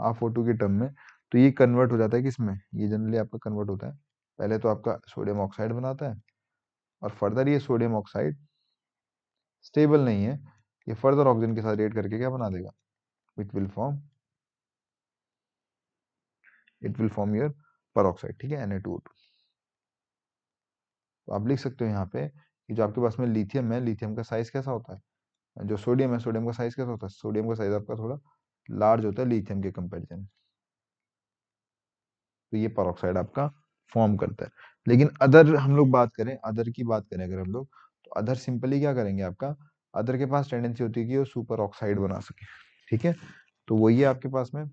आफ फोटो के टर्म में तो ये कन्वर्ट हो जाता है किसमें ये जनरली आपका कन्वर्ट होता है पहले तो आपका सोडियम ऑक्साइड बनाता है और फर्दर ये सोडियम ऑक्साइड स्टेबल नहीं है ये फर्दर ऑक्सीजन के साथ रिएक्ट करके क्या बना देगा it will form it will form your per ठीक है N A two O two तो आप लिख सकते हो यहाँ पे कि जो आपके पास में लिथियम है लिथियम का साइज कैसा होता है जो सोडियम है सोडियम का साइज कैसा होता है सोडियम का साइज आपका थोड़ा लार्ज होता है लिथियम के कंपेरिजन तो ये परोक्साइड आपका फॉर्म करता है लेकिन अदर हम लोग बात करें अदर की बात करें अगर हम लोग तो अदर सिंपली क्या करेंगे आपका अदर के पास टेंडेंसी होती है कि वो सुपर ऑक्साइड बना सके ठीक है तो वही है आपके पास में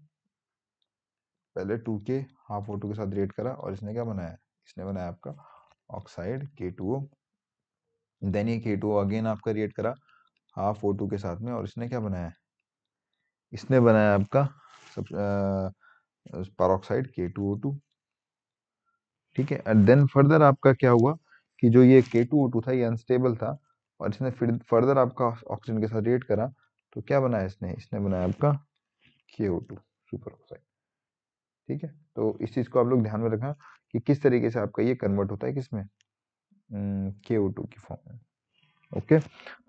पहले टू के हाफ ओ टू के साथ रेट करा और इसने क्या बनाया इसने बनाया आपका ऑक्साइड के टू ओ देन ये के टू ओ अगेन आपका रिएक्ट करा हाफ ओ टू के साथ में और इसने क्या बनाया इसने बनाया आपका सब पैरोक्साइड के टू ओ टू ठीक है एंड देन फर्दर आपका क्या हुआ कि जो ये के टू ओ टू था ये अनस्टेबल था और इसने फिर फर्दर आपका ऑक्सीजन के साथ रिएक्ट करा तो क्या बनाया इसने इसने बनाया आपका के ओ टू सुपर ऑक्साइड ठीक है तो इस चीज़ को आप लोग ध्यान में रखना कि किस तरीके से आपका ये कन्वर्ट होता है किसमें के ओ टू की फॉर्म में ओके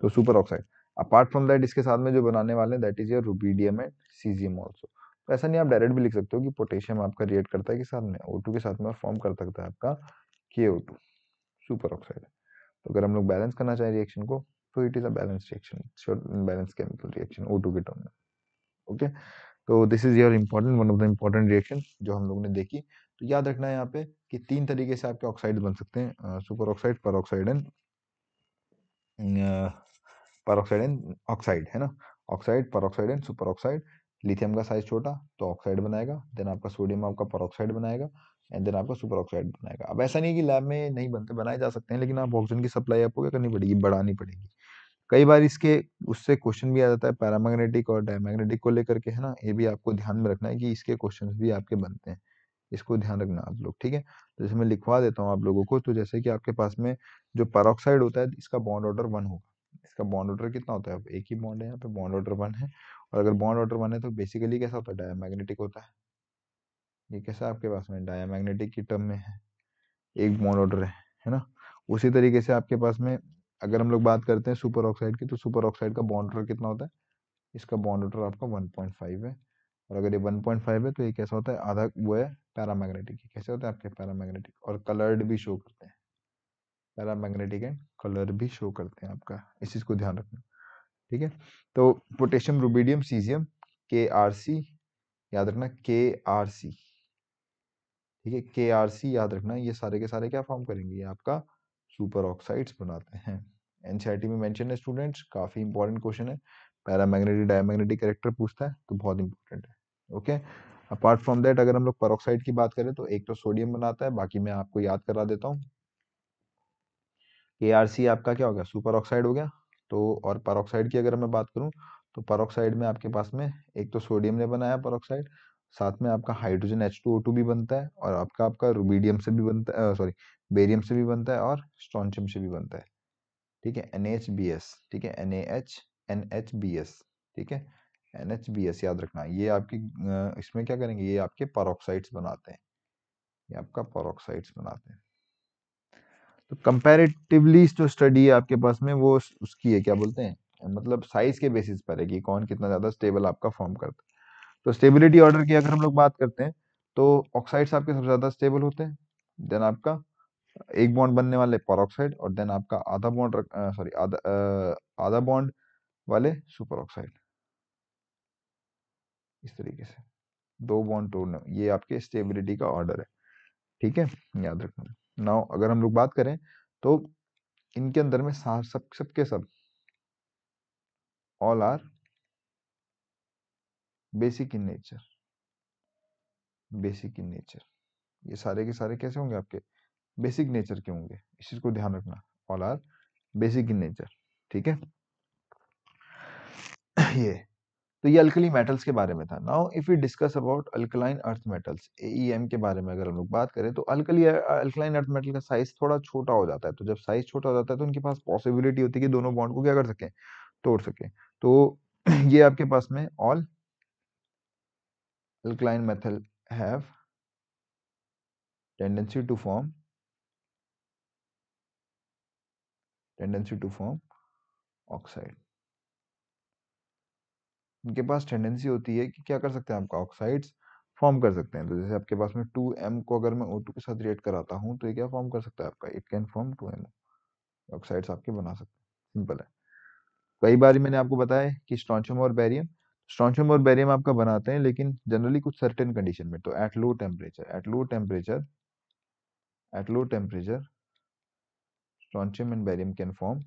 तो super oxide apart from that इसके साथ में जो बनाने वाले हैं that is your rubidium and caesium also तो ऐसा नहीं आप डायरेक्ट भी लिख सकते हो कि पोटेशियम आपका रिएक्ट करता है के साथ में ओ के साथ में और फॉर्म कर सकता है आपका के ओ सुपर ऑक्साइड तो अगर हम लोग बैलेंस करना चाहें रिएक्शन को तो it is a balance reaction balance chemical reaction O के टर्म में okay so this is your important one of the important reaction जो हम लोग ने देखी तो याद रखना है यहाँ पे कि तीन तरीके से आपके ऑक्साइड बन सकते हैं super oxide per oxide and per oxide and oxide है ना oxide per oxide and super oxide lithium का साइज छोटा तो ऑक्साइड बनाएगा देन आपका सोडियम आपका पर बनाएगा एंड देन आपका सुपर ऑक्साइड बनाएगा अब ऐसा नहीं है कि लैब में नहीं बनते बनाए जा सकते हैं लेकिन आप ऑक्सीजन की सप्लाई आपको क्या करनी पड़ेगी बढ़ानी पड़ेगी कई बार इसके उससे क्वेश्चन भी आ जाता है पैरामैग्नेटिक और डायमैग्नेटिक को लेकर के है ना ये भी आपको ध्यान में रखना है कि इसके क्वेश्चन भी आपके बनते हैं इसको ध्यान रखना आप लोग ठीक है तो जैसे मैं लिखवा देता हूँ आप लोगों को तो जैसे कि आपके पास में जो पैरोक्साइड होता है इसका बॉन्ड ऑर्डर वन होगा इसका बॉन्ड ऑर्डर कितना होता है एक ही बॉन्ड है यहाँ पे बॉन्ड ऑर्डर वन है और अगर बॉन्ड ऑर्डर वन है तो बेसिकली कैसा होता है डायमैग्नेटिक होता है ये कैसा आपके पास में डायमैग्नेटिक की टर्म में है एक बॉन्ड ऑर्डर है है ना उसी तरीके से आपके पास में अगर हम लोग बात करते हैं सुपर ऑक्साइड की तो सुपर ऑक्साइड का ऑर्डर कितना होता है इसका ऑर्डर आपका वन पॉइंट फाइव है और अगर ये वन पॉइंट फाइव है तो ये कैसा होता है आधा वो है पैरामैग्नेटिक कैसे होता है आपके पैरामैग्नेटिक और कलर्ड भी शो करते हैं पैरामैग्नेटिक एंड कलर भी शो करते हैं आपका इस चीज़ को ध्यान रखना ठीक है तो potassium rubidium caesium K R C याद रखना के आर सी ठीक है के आर सी याद रखना ये सारे के सारे क्या फॉर्म करेंगे ये आपका सुपर ऑक्साइड्स बनाते हैं एनसीईआरटी में मेंशन है स्टूडेंट्स काफ़ी इंपॉर्टेंट क्वेश्चन है पैरामैग्नेटिक डायमैग्नेटिक करेक्टर पूछता है तो बहुत इंपॉर्टेंट है ओके अपार्ट फ्रॉम दैट अगर हम लोग परोक्साइड की बात करें तो एक तो सोडियम बनाता है बाकी मैं आपको याद करा देता हूँ ए आर सी आपका क्या हो गया सुपर ऑक्साइड हो गया तो और परोक्साइड की अगर मैं बात करूँ तो परोक्साइड में आपके पास में एक तो सोडियम ने बनाया परोक्साइड साथ में आपका hydrogen H two O two भी बनता है और आपका आपका रूबीडियम से भी बनता है सॉरी बेरियम से भी बनता है और स्टॉन्चियम से भी बनता है ठीक है एन एच बी एस ठीक है N A H N H B S ठीक है एन एच बी एस याद रखना ये आपकी इसमें क्या करेंगे ये आपके परोक्साइड्स बनाते हैं ये आपका परोक्साइड्स बनाते हैं तो कंपेरेटिवली जो स्टडी है आपके पास में वो उसकी है क्या बोलते हैं मतलब साइज के बेसिस पर है कि कौन कितना ज़्यादा स्टेबल आपका फॉर्म करता है तो स्टेबिलिटी ऑर्डर की अगर हम लोग बात करते हैं तो ऑक्साइड्स आपके सबसे ज़्यादा स्टेबल होते हैं देन आपका एक बॉन्ड बनने वाले परोक्साइड और देन आपका आधा बॉन्ड सॉरी आधा आधा बॉन्ड वाले सुपर ऑक्साइड इस तरीके से दो बॉन्ड तोड़ने ये आपके स्टेबिलिटी का ऑर्डर है ठीक है याद रखना नाउ अगर हम लोग बात करें तो इनके अंदर में सब के सब all are basic in nature basic in nature ये सारे के सारे कैसे होंगे आपके बेसिक नेचर के होंगे इस चीज को ध्यान रखना all are basic in nature ठीक है ये तो ये अल्कली मेटल्स के बारे में था now if you discuss about alkaline earth metals AEM e के बारे में अगर हम लोग बात करें तो अल्कली अल्कलाइन अर्थ मेटल का साइज थोड़ा छोटा हो जाता है तो जब साइज छोटा हो जाता है तो उनके पास पॉसिबिलिटी होती है कि दोनों बॉन्ड को क्या कर सकें तोड़ सकें तो ये आपके पास में all alkaline methyl have tendency to form tendency to form oxide इनके पास टेंडेंसी होती है कि क्या कर सकते हैं आपका ऑक्साइड्स फॉर्म कर सकते हैं तो जैसे आपके पास में टू एम को अगर मैं ओ टू के साथ रिएक्ट कराता हूँ तो ये क्या फॉर्म कर सकता है आपका it can form to M oxides आपके बना सकते हैं सिंपल है कई बार मैंने आपको बताया कि स्ट्रॉन्शियम और बैरियम स्ट्रॉन्शियम और बैरियम आपका बनाते हैं लेकिन जनरली कुछ सर्टेन कंडीशन में तो at low temperature at low temperature at low temperature strontium and barium can form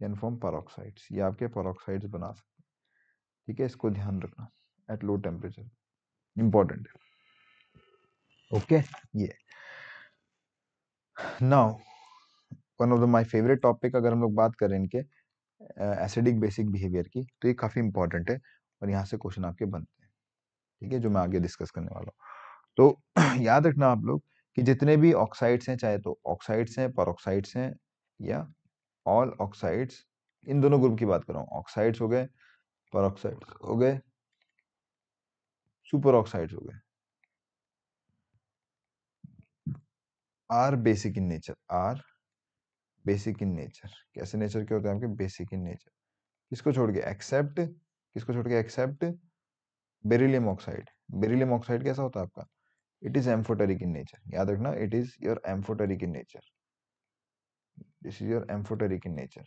can form peroxides ये आपके परोक्साइड्स बना सकते हैं ठीक है इसको ध्यान रखना एट लो टेम्परेचर इम्पॉर्टेंट है ओके ये now one of the my favourite topic अगर हम लोग बात करें इनके एसिडिक बेसिक बिहेवियर की तो ये काफ़ी इंपॉर्टेंट है और यहाँ से क्वेश्चन आपके बनते हैं ठीक है जो मैं आगे डिस्कस करने वाला हूँ तो याद रखना आप लोग कि जितने भी ऑक्साइड्स हैं चाहे तो ऑक्साइड्स हैं परोक्साइड्स हैं या ऑल ऑक्साइड्स इन दोनों ग्रुप की बात कर रहा हूँ ऑक्साइड्स हो गए परोक्साइड्स हो गए सुपर ऑक्साइड हो गए are basic in nature are basic in nature कैसे नेचर के होते हैं आपके बेसिक इन नेचर किसको छोड़ के एक्सेप्ट किसको छोड़ के except beryllium oxide beryllium oxide कैसा होता है आपका it is amphoteric in nature याद रखना it is your amphoteric in nature this is your amphoteric in nature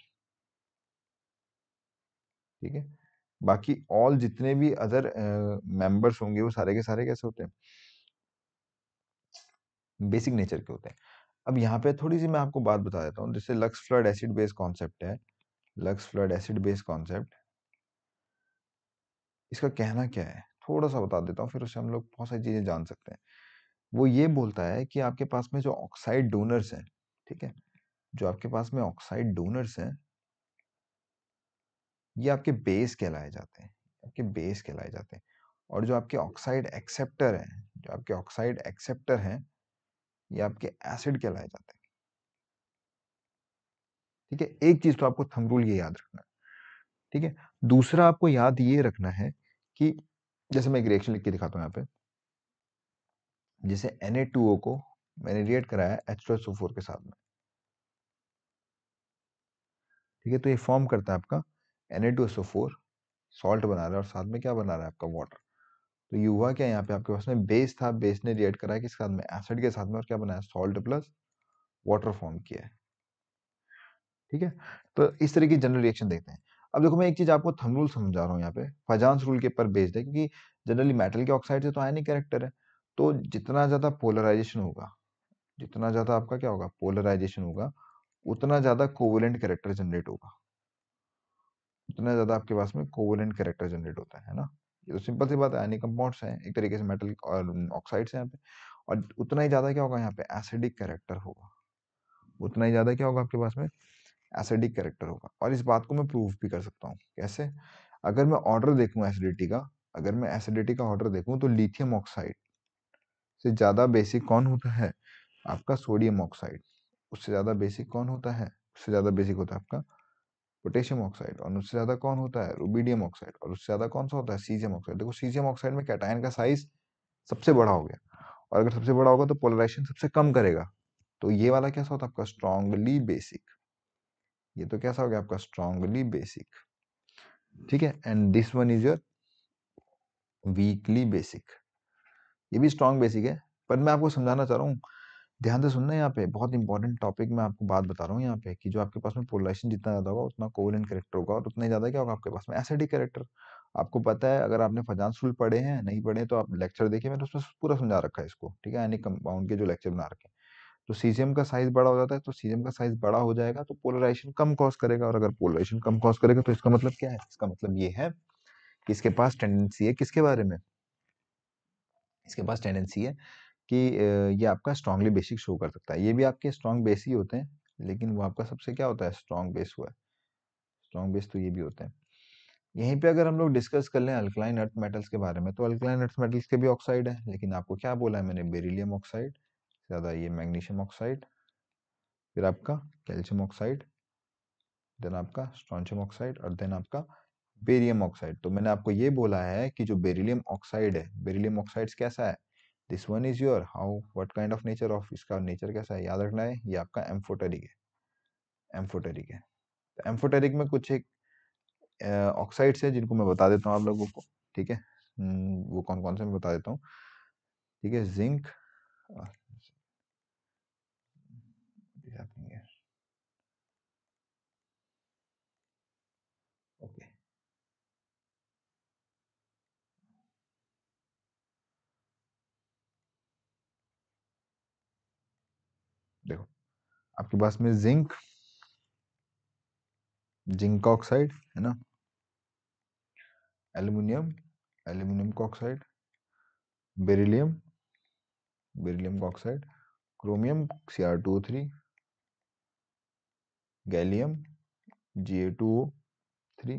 ठीक है बाकी ऑल जितने भी अदर मेंबर्स uh, होंगे वो सारे के सारे कैसे होते हैं बेसिक नेचर के होते हैं अब यहाँ पे थोड़ी सी मैं आपको बात बता देता हूँ जैसे Lux Flood acid base concept है Lux Flood acid base concept इसका कहना क्या है थोड़ा सा बता देता हूँ फिर उससे हम लोग बहुत सारी चीज़ें जान सकते हैं वो ये बोलता है कि आपके पास में जो ऑक्साइड डोनर्स हैं ठीक है जो आपके पास में ऑक्साइड डोनर्स हैं ये आपके बेस कहलाए जाते हैं आपके बेस कहलाए जाते हैं और जो आपके ऑक्साइड एक्सेप्टर हैं जो आपके ऑक्साइड एक्सेप्टर हैं ये आपके एसिड कहलाए जाते हैं ठीक है एक चीज तो आपको थमरूल ये याद रखना है ठीक है दूसरा आपको याद ये रखना है कि जैसे मैं एक रिएक्शन लिख के दिखाता हूँ यहाँ पे जिसे एन को मैंने रिएट कराया एच के साथ में ठीक है तो ये फॉर्म करता है आपका एन सॉल्ट बना रहा है और साथ में क्या बना रहा है आपका वाटर तो ये हुआ क्या यहाँ पे आपके पास में बेस था बेस ने रिएट कराया किसके साथ में एसिड के साथ में और क्या बनाया सॉल्ट प्लस वाटर फॉर्म किया है ठीक है तो इस तरह की जनरल रिएक्शन देखते हैं अब देखो मैं एक चीज आपको थम रूल समझा रहा हूँ यहाँ पे फजांस रूल के पर बेस्ड है क्योंकि जनरली मेटल के ऑक्साइड से तो आयनिक कैरेक्टर है तो जितना ज़्यादा पोलराइजेशन होगा जितना ज़्यादा आपका क्या होगा पोलराइजेशन होगा उतना ज़्यादा कोवलेंट कैरेक्टर जनरेट होगा उतना ज़्यादा आपके पास में कोवलेंट कैरेक्टर जनरेट होता है ना ये तो सिंपल सी बात है आयनिक कंपाउंड्स हैं एक तरीके से मेटल और ऑक्साइड्स हैं यहाँ पे और उतना ही ज़्यादा क्या होगा यहाँ पे एसिडिक कैरेक्टर होगा उतना ही ज़्यादा क्या होगा आपके पास में एसिडिक कैरेक्टर होगा और इस बात को मैं प्रूव भी कर सकता हूँ कैसे अगर मैं ऑर्डर देखूँ एसिडिटी का अगर मैं एसिडिटी का ऑर्डर देखूँ तो लिथियम ऑक्साइड से ज़्यादा बेसिक कौन होता है आपका सोडियम ऑक्साइड उससे ज़्यादा बेसिक कौन होता है उससे ज़्यादा बेसिक होता है आपका पोटेशियम ऑक्साइड और उससे ज़्यादा कौन होता है रूबीडियम ऑक्साइड और उससे ज़्यादा कौन सा होता है सीजियम ऑक्साइड देखो सीजियम ऑक्साइड में कैटायन का साइज सबसे बड़ा हो गया और अगर सबसे बड़ा होगा तो पोलराइजेशन सबसे कम करेगा तो ये वाला कैसा होता है आपका स्ट्रांगली बेसिक ये तो कैसा हो गया आपका स्ट्रांगली बेसिक ठीक है and this one is your weakly basic ये भी स्ट्रॉन्ग बेसिक है पर मैं आपको समझाना चाह रहा हूँ ध्यान से सुनना यहाँ पे बहुत इंपॉर्टेंट टॉपिक मैं आपको बात बता रहा हूँ यहाँ पे कि जो आपके पास में पोलराइजेशन जितना ज़्यादा होगा उतना कोवलेंट करेक्टर होगा और उतना ही ज़्यादा क्या होगा आपके पास में एसिडिक करेक्टर आपको पता है अगर आपने फजान रूल पढ़े हैं नहीं पढ़े तो आप लेक्चर देखिए मैंने उसमें पूरा समझा रखा है इसको ठीक है यानी कंपाउंड के जो लेक्चर बना रखे तो सीजियम का साइज बड़ा हो जाता है तो सीजियम का साइज बड़ा हो जाएगा तो पोलराइजेशन कम कॉज करेगा और अगर पोलराइजेशन कम कॉज करेगा तो इसका मतलब क्या है इसका मतलब ये है कि इसके पास टेंडेंसी है किसके बारे में इसके पास टेंडेंसी है कि ये आपका स्ट्रांगली बेसिक शो कर सकता है ये भी आपके स्ट्रॉन्ग बेस ही होते हैं लेकिन वो आपका सबसे क्या होता है स्ट्रॉन्ग बेस हुआ है बेस तो ये भी होते हैं यहीं पे अगर हम लोग डिस्कस कर लें अल्कलाइन अर्थ मेटल्स के बारे में तो अल्कलाइन अर्थ मेटल्स के भी ऑक्साइड है लेकिन आपको क्या बोला है मैंने बेरिलियम ऑक्साइड ज़्यादा ये मैग्नीशियम ऑक्साइड फिर आपका कैल्शियम ऑक्साइड देन आपका स्ट्रॉन्शियम ऑक्साइड और देन आपका बेरियम ऑक्साइड तो मैंने आपको ये बोला है कि जो बेरिलियम ऑक्साइड है बेरिलियम ऑक्साइड कैसा है this one is your how what kind of nature of इसका नेचर कैसा है याद रखना है ये आपका एम्फोटेरिक है एम्फोटेरिक है तो एम्फोटेरिक में कुछ एक ऑक्साइड्स है जिनको मैं बता देता हूँ आप लोगों को ठीक है हम्म, वो कौन कौन से मैं बता देता हूँ ठीक है जिंक आपके पास में जिंक जिंक ऑक्साइड है ना एल्यूमिनियम एल्यूमिनियम का ऑक्साइड बेरिलियम बेरिलियम का oxide chromium C R two three gallium G A two O three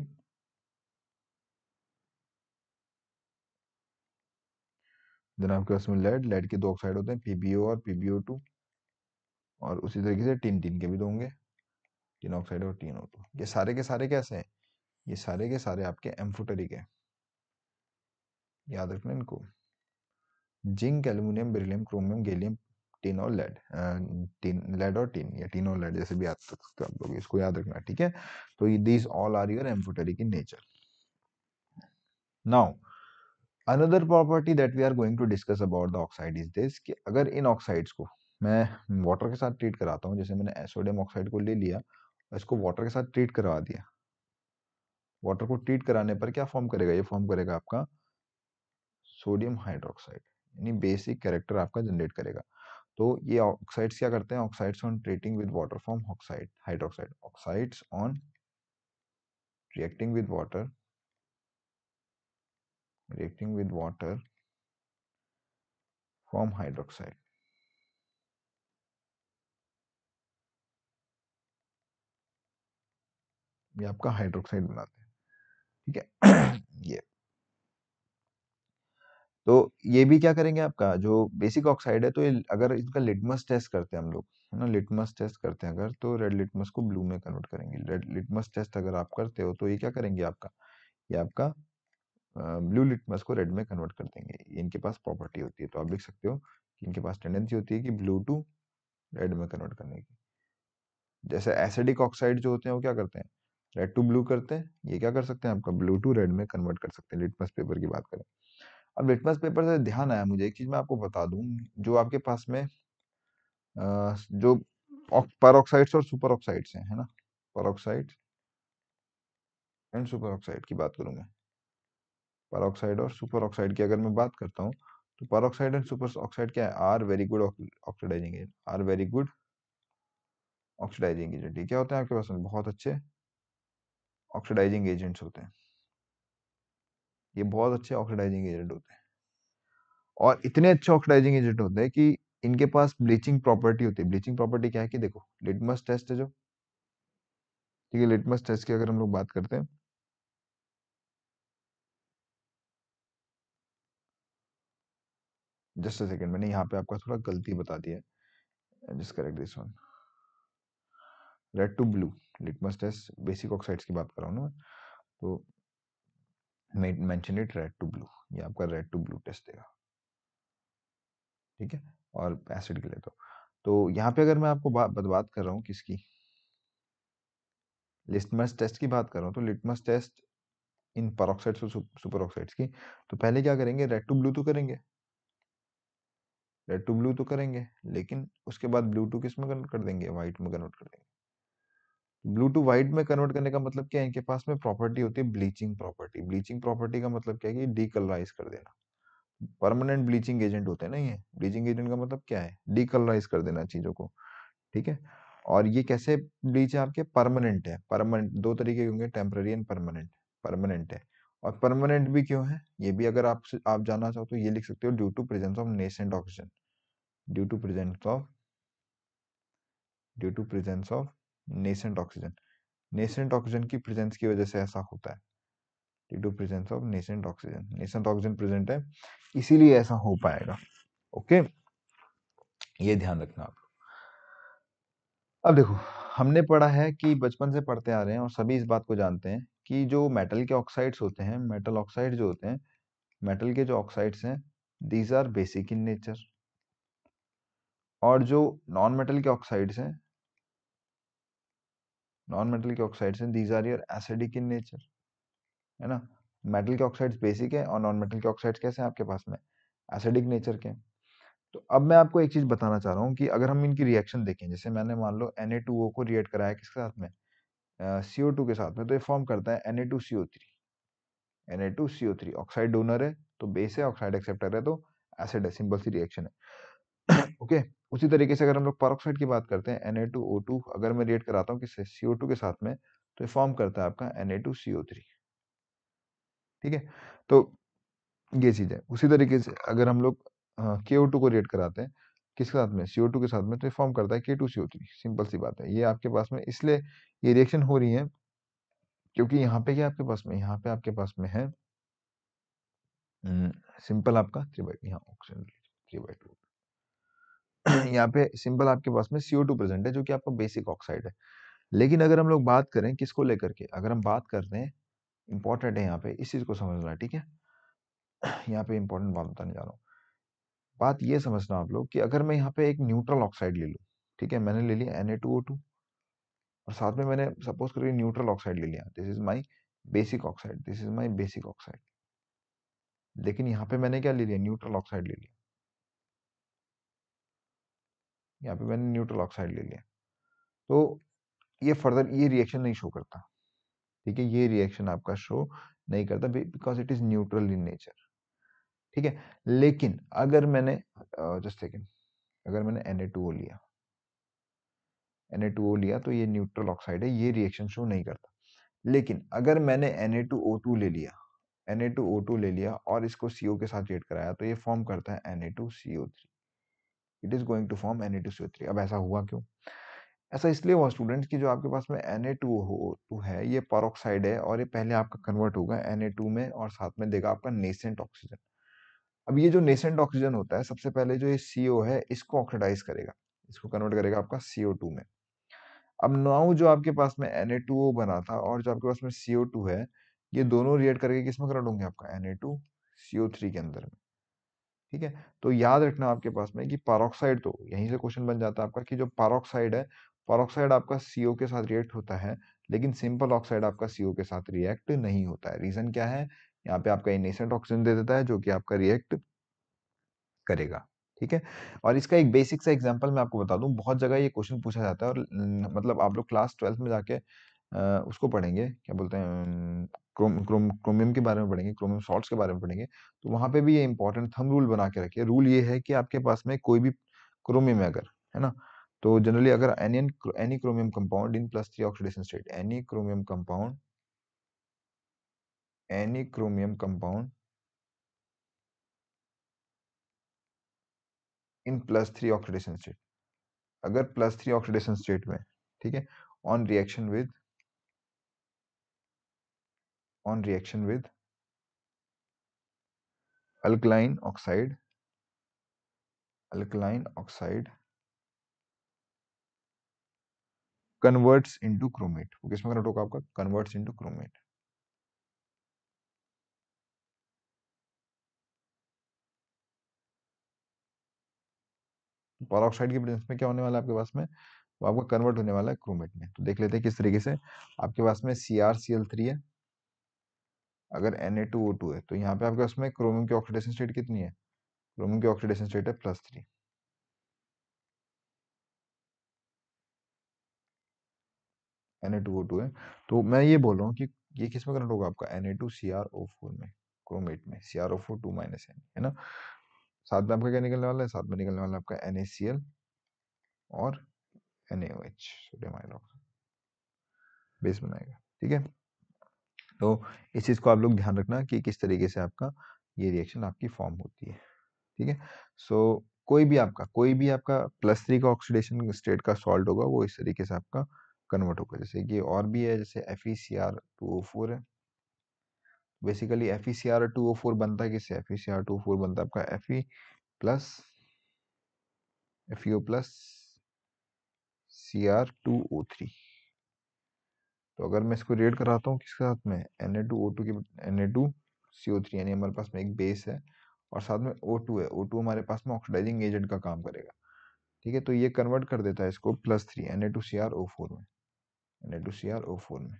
then आपके पास में लेड लेड के दो ऑक्साइड होते हैं पीबीओ और पीबीओ टू और उसी तरीके से टीन टीन के भी दो होंगे टीन ऑक्साइड और टीन ओटो ये सारे के सारे कैसे हैं ये सारे के सारे आपके एम्फोटेरिक है याद रखना इनको zinc aluminium beryllium chromium gallium tin और लेड टीन लेड और टीन या टीन और लेड जैसे भी याद कर सकते हो आप लोग इसको याद रखना ठीक है तो this all are your amphoteric in nature now another property that we are going to discuss about the oxide is this कि अगर इन ऑक्साइड्स को मैं वाटर के साथ ट्रीट कराता हूँ जैसे मैंने सोडियम ऑक्साइड को ले लिया और इसको वाटर के साथ ट्रीट करवा दिया वाटर को ट्रीट कराने पर क्या फॉर्म करेगा ये फॉर्म करेगा आपका सोडियम हाइड्रोक्साइड यानी बेसिक कैरेक्टर आपका जनरेट करेगा तो ये ऑक्साइड्स क्या करते हैं oxides on treating with water form oxide hydroxide oxides on reacting with water reacting with water form hydroxide ये आपका हाइड्रोक्साइड बनाते हैं ठीक है ये तो ये भी क्या करेंगे आपका जो बेसिक ऑक्साइड है तो ये अगर इनका लिटमस टेस्ट करते हैं हम लोग है ना लिटमस टेस्ट करते हैं अगर तो रेड लिटमस को ब्लू में कन्वर्ट करेंगे रेड लिटमस टेस्ट अगर आप करते हो तो ये क्या करेंगे आपका ये आपका ब्लू लिटमस को रेड में कन्वर्ट कर देंगे इनके पास प्रॉपर्टी होती है तो आप देख सकते हो कि इनके पास टेंडेंसी होती है कि ब्लू टू रेड में कन्वर्ट करने की जैसे एसिडिक ऑक्साइड जो होते हैं वो क्या करते हैं रेड टू ब्लू करते हैं ये क्या कर सकते हैं आपका ब्लू टू रेड में कन्वर्ट कर सकते हैं लिटमस पेपर की बात करें अब लिटमस पेपर से ध्यान आया मुझे एक चीज़ मैं आपको बता दूँ जो आपके पास में जो पर और सुपर ऑक्साइड्स हैं है ना पर एंड सुपर ऑक्साइड की बात करूँ मैं और सुपर ऑक्साइड की अगर मैं बात करता हूँ तो परऑक्साइड एंड सुपर ऑक्साइड क्या है are very good oxidising agent are very good oxidising agent ये क्या होते हैं आपके पास में बहुत अच्छे ऑक्सीडाइजिंग एजेंट्स होते हैं ये बहुत अच्छे ऑक्सीडाइजिंग एजेंट होते हैं और इतने अच्छे ऑक्सीडाइजिंग एजेंट होते हैं कि इनके पास ब्लीचिंग प्रॉपर्टी होती है ब्लीचिंग प्रॉपर्टी क्या है कि देखो लिटमस टेस्ट है जो ठीक है लिटमस टेस्ट की अगर हम लोग बात करते हैं जस्ट अ सेकेंड मैंने यहाँ पे आपका थोड़ा गलती बता दी है just correct this one red to blue litmus test basic oxides की बात कर रहा हूँ ना तो mention it red to blue ये आपका रेड टू ब्लू टेस्ट देगा ठीक है और एसिड के लिए तो तो यहाँ पे अगर मैं आपको बात बात कर रहा हूँ किसकी लिटमस टेस्ट की बात कर रहा हूँ तो litmus test in peroxide super oxides की तो पहले क्या करेंगे रेड टू ब्लू तो करेंगे रेड टू ब्लू तो करेंगे लेकिन उसके बाद ब्लू टू किस में कन्वर्ट कर देंगे व्हाइट में कन्वर्ट कर देंगे ब्लू टू व्हाइट में कन्वर्ट करने का मतलब क्या है इनके पास में प्रॉपर्टी होती है ब्लीचिंग प्रॉपर्टी ब्लीचिंग प्रॉपर्टी का मतलब क्या है कि डीकलराइज कर देना परमानेंट ब्लीचिंग एजेंट होते हैं ना ये ब्लीचिंग एजेंट का मतलब क्या है डीकलराइज कर देना चीजों को ठीक है और ये कैसे ब्लीच है आपके परमानेंट है परमानेंट दो तरीके होंगे टेम्पररी एंड परमानेंट परमानेंट है और परमानेंट भी क्यों है ये भी अगर आप आप जानना चाहो तो ये लिख सकते हो due to presence of nascent oxygen due to presence of due to presence of nascent oxygen nascent oxygen की प्रेजेंस की वजह से ऐसा होता है to presence of nascent oxygen nascent oxygen present है इसीलिए ऐसा हो पाएगा ओके ये ध्यान रखना आप अब देखो हमने पढ़ा है कि बचपन से पढ़ते आ रहे हैं और सभी इस बात को जानते हैं कि जो मेटल के ऑक्साइड्स होते हैं मेटल ऑक्साइड जो होते हैं मेटल के जो ऑक्साइड्स हैं these are basic in nature और जो नॉन मेटल के ऑक्साइड्स हैं नॉन मेटल के oxides and these are your acidic in nature है ना मेटल के ऑक्साइड्स बेसिक है और नॉन मेटल के ऑक्साइड्स कैसे हैं आपके पास में एसिडिक नेचर के तो अब मैं आपको एक चीज बताना चाह रहा हूँ कि अगर हम इनकी रिएक्शन देखें जैसे मैंने मान लो एन को रिएक्ट कराया किसके साथ में सी uh, के साथ में तो ये फॉर्म करता है एन ए Na2CO3 Na2CO3 ऑक्साइड डोनर है तो बेस है ऑक्साइड एक्सेप्टर है तो एसिड है सिंपल सी रिएक्शन है ओके okay? उसी तरीके से अगर हम लोग पारोक्साइड की बात करते हैं Na2O2 अगर मैं रिएक्ट कराता हूँ किससे CO2 के साथ में तो ये फॉर्म करता है आपका Na2CO3 ठीक है तो ये चीज है उसी तरीके से अगर हम लोग के को रिएट कराते हैं किसके साथ में सीओ के साथ में तो ये फॉर्म करता है के टू सिंपल सी बात है ये आपके पास में इसलिए ये रिएक्शन हो रही है क्योंकि यहाँ पे क्या आपके पास में यहाँ पे आपके पास में है सिंपल हम्म, आपका थ्री बाई यहाँ ऑक्सीजन थ्री बाई टू यहाँ पे सिंपल आपके पास में सीओ टू प्रेजेंट है जो कि आपका बेसिक ऑक्साइड है लेकिन अगर हम लोग बात करें किसको लेकर के अगर हम बात करते हैं इंपॉर्टेंट है यहाँ पे इस चीज को समझना ठीक है यहाँ पे इंपॉर्टेंट बात बताने जा रहा हूँ बात ये समझना आप लोग कि अगर मैं यहाँ पे एक न्यूट्रल ऑक्साइड ले लूँ ठीक है मैंने ले लिया एन और साथ में मैंने सपोज करके न्यूट्रल ऑक्साइड ले लिया this is my basic oxide this is my basic oxide लेकिन यहाँ पे मैंने क्या ले लिया न्यूट्रल ऑक्साइड ले लिया यहाँ पे मैंने न्यूट्रल ऑक्साइड ले लिया तो ये फर्दर ये रिएक्शन नहीं शो करता ठीक है ये रिएक्शन आपका शो नहीं करता because it is neutral in nature ठीक है लेकिन अगर मैंने जस्ट सेकेंड अगर मैंने एन लिया एन लिया तो ये न्यूट्रल ऑक्साइड है ये रिएक्शन शो नहीं करता लेकिन अगर मैंने एन ले लिया Na2O2 ले लिया और इसको CO के साथ रेड कराया तो ये फॉर्म करता है Na2CO3 it is going to form N A अब ऐसा हुआ क्यों ऐसा इसलिए हुआ स्टूडेंट्स कि जो आपके पास में N A two O two है ये परोक्साइड है और ये पहले आपका कन्वर्ट होगा एन ए टू में और साथ में देगा आपका नेसेंट ऑक्सीजन अब ये जो नेसेंट ऑक्सीजन होता है सबसे पहले जो ये सी है इसको ऑक्सीडाइज करेगा इसको कन्वर्ट करेगा आपका सी में अब नाउ जो आपके पास में एन बना था और जो आपके पास में सी है ये दोनों रिएक्ट करके किसमें कन्वर्ट होंगे आपका एन ए के अंदर में ठीक है तो याद रखना आपके पास में कि पारोक्साइड तो यहीं से क्वेश्चन बन जाता है आपका कि जो पारोक्साइड है पारोक्साइड आपका सीओ के साथ रिएक्ट होता है लेकिन सिंपल ऑक्साइड आपका सीओ के साथ रिएक्ट नहीं होता है रीजन क्या है यहाँ पे आपका इनसेंट ऑक्सीजन दे देता है जो कि आपका रिएक्ट करेगा ठीक है और इसका एक बेसिक सा एग्जांपल मैं आपको बता दूं बहुत जगह ये क्वेश्चन पूछा जाता है और न, मतलब आप लोग क्लास ट्वेल्थ में जाके उसको पढ़ेंगे क्या बोलते हैं क्रोम क्रोम क्रोमियम के बारे में पढ़ेंगे क्रोमियम सॉल्ट्स के बारे में पढ़ेंगे तो वहाँ पे भी ये इंपॉर्टेंट थम रूल बना के रखिए रूल ये है कि आपके पास में कोई भी क्रोमियम है अगर है ना तो जनरली अगर any any chromium compound in plus three oxidation state any chromium compound any chromium compound in plus three oxidation state अगर प्लस थ्री ऑक्सीडेशन स्टेट में ठीक है on reaction with on reaction with alkaline oxide alkaline oxide converts into chromate वो किसमें कन्वर्ट होगा आपका कन्वर्ट्स into क्रोमेट पॉलऑक्साइड के प्रेजेंस में क्या होने वाला है आपके पास में वो आपका कन्वर्ट होने वाला है क्रोमेट में तो देख लेते हैं किस तरीके से आपके पास में C R C L three है अगर N A two O two है तो यहाँ पे आपके उसमें क्रोमियम की ऑक्सीडेशन स्टेट कितनी है क्रोमियम की ऑक्सीडेशन स्टेट है plus three N A two O two है तो मैं ये बोल रहा हूँ कि ये किस में करंट होगा आपका N A two C R O four में क्रोमेट में C R O four two minus N है ना साथ में आपका क्या निकलने वाला है साथ में निकलने वाला है आपका एन ए सी एल और N A H sodium hydroxide base बनाएगा ठीक है तो इस चीज़ को आप लोग ध्यान रखना कि किस तरीके से आपका ये रिएक्शन आपकी फॉर्म होती है ठीक है सो कोई भी आपका कोई भी आपका प्लस थ्री का ऑक्सीडेशन स्टेट का सॉल्ट होगा वो इस तरीके से आपका कन्वर्ट होगा जैसे कि और भी है जैसे F E C R two O four है basically F E C R two O four बनता है किससे F E C R two O four बनता है आपका F E e plus F E O plus C R two O three तो अगर मैं इसको रेड कराता हूँ किसके साथ में N A two O two के N A two C O three यानी हमारे पास में एक बेस है और साथ में ओ टू है ओ टू हमारे पास में ऑक्सीडाइजिंग एजेंट का काम करेगा ठीक है तो ये कन्वर्ट कर देता है इसको plus three N A two C R O four में N A two C R O four में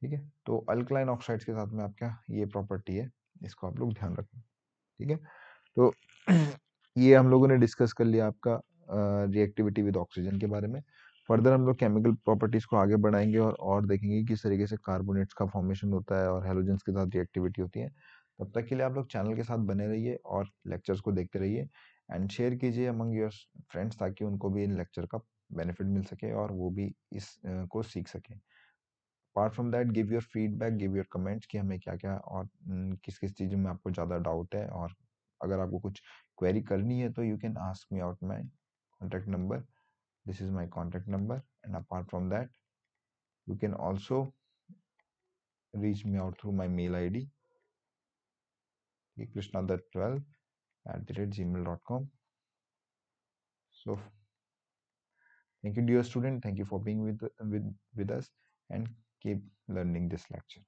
ठीक है तो अल्कलाइन ऑक्साइड्स के साथ में आपका ये प्रॉपर्टी है इसको आप लोग ध्यान रखें ठीक है तो ये हम लोगों ने डिस्कस कर लिया आपका रिएक्टिविटी विद ऑक्सीजन के बारे में फर्दर हम लोग केमिकल प्रॉपर्टीज़ को आगे बढ़ाएंगे और और देखेंगे किस तरीके से कार्बोनेट्स का फॉर्मेशन होता है और हेलोजेंस के साथ रिएक्टिविटी होती है तब तक के लिए आप लोग चैनल के साथ बने रहिए और लेक्चर्स को देखते रहिए एंड शेयर कीजिए अमंग योर फ्रेंड्स ताकि उनको भी इन लेक्चर का बेनिफिट मिल सके और वो भी इस को सीख सकें apart from that give your feedback give your comments कि हमें क्या क्या और किस किस चीज़ में आपको ज़्यादा डाउट है और अगर आपको कुछ क्वेरी करनी है तो you can ask me out my contact number this is my contact number and apart from that you can also reach me out through my mail id krishnadat12 at the rate gmail.com so thank you dear student thank you for being with with with us and keep learning this lecture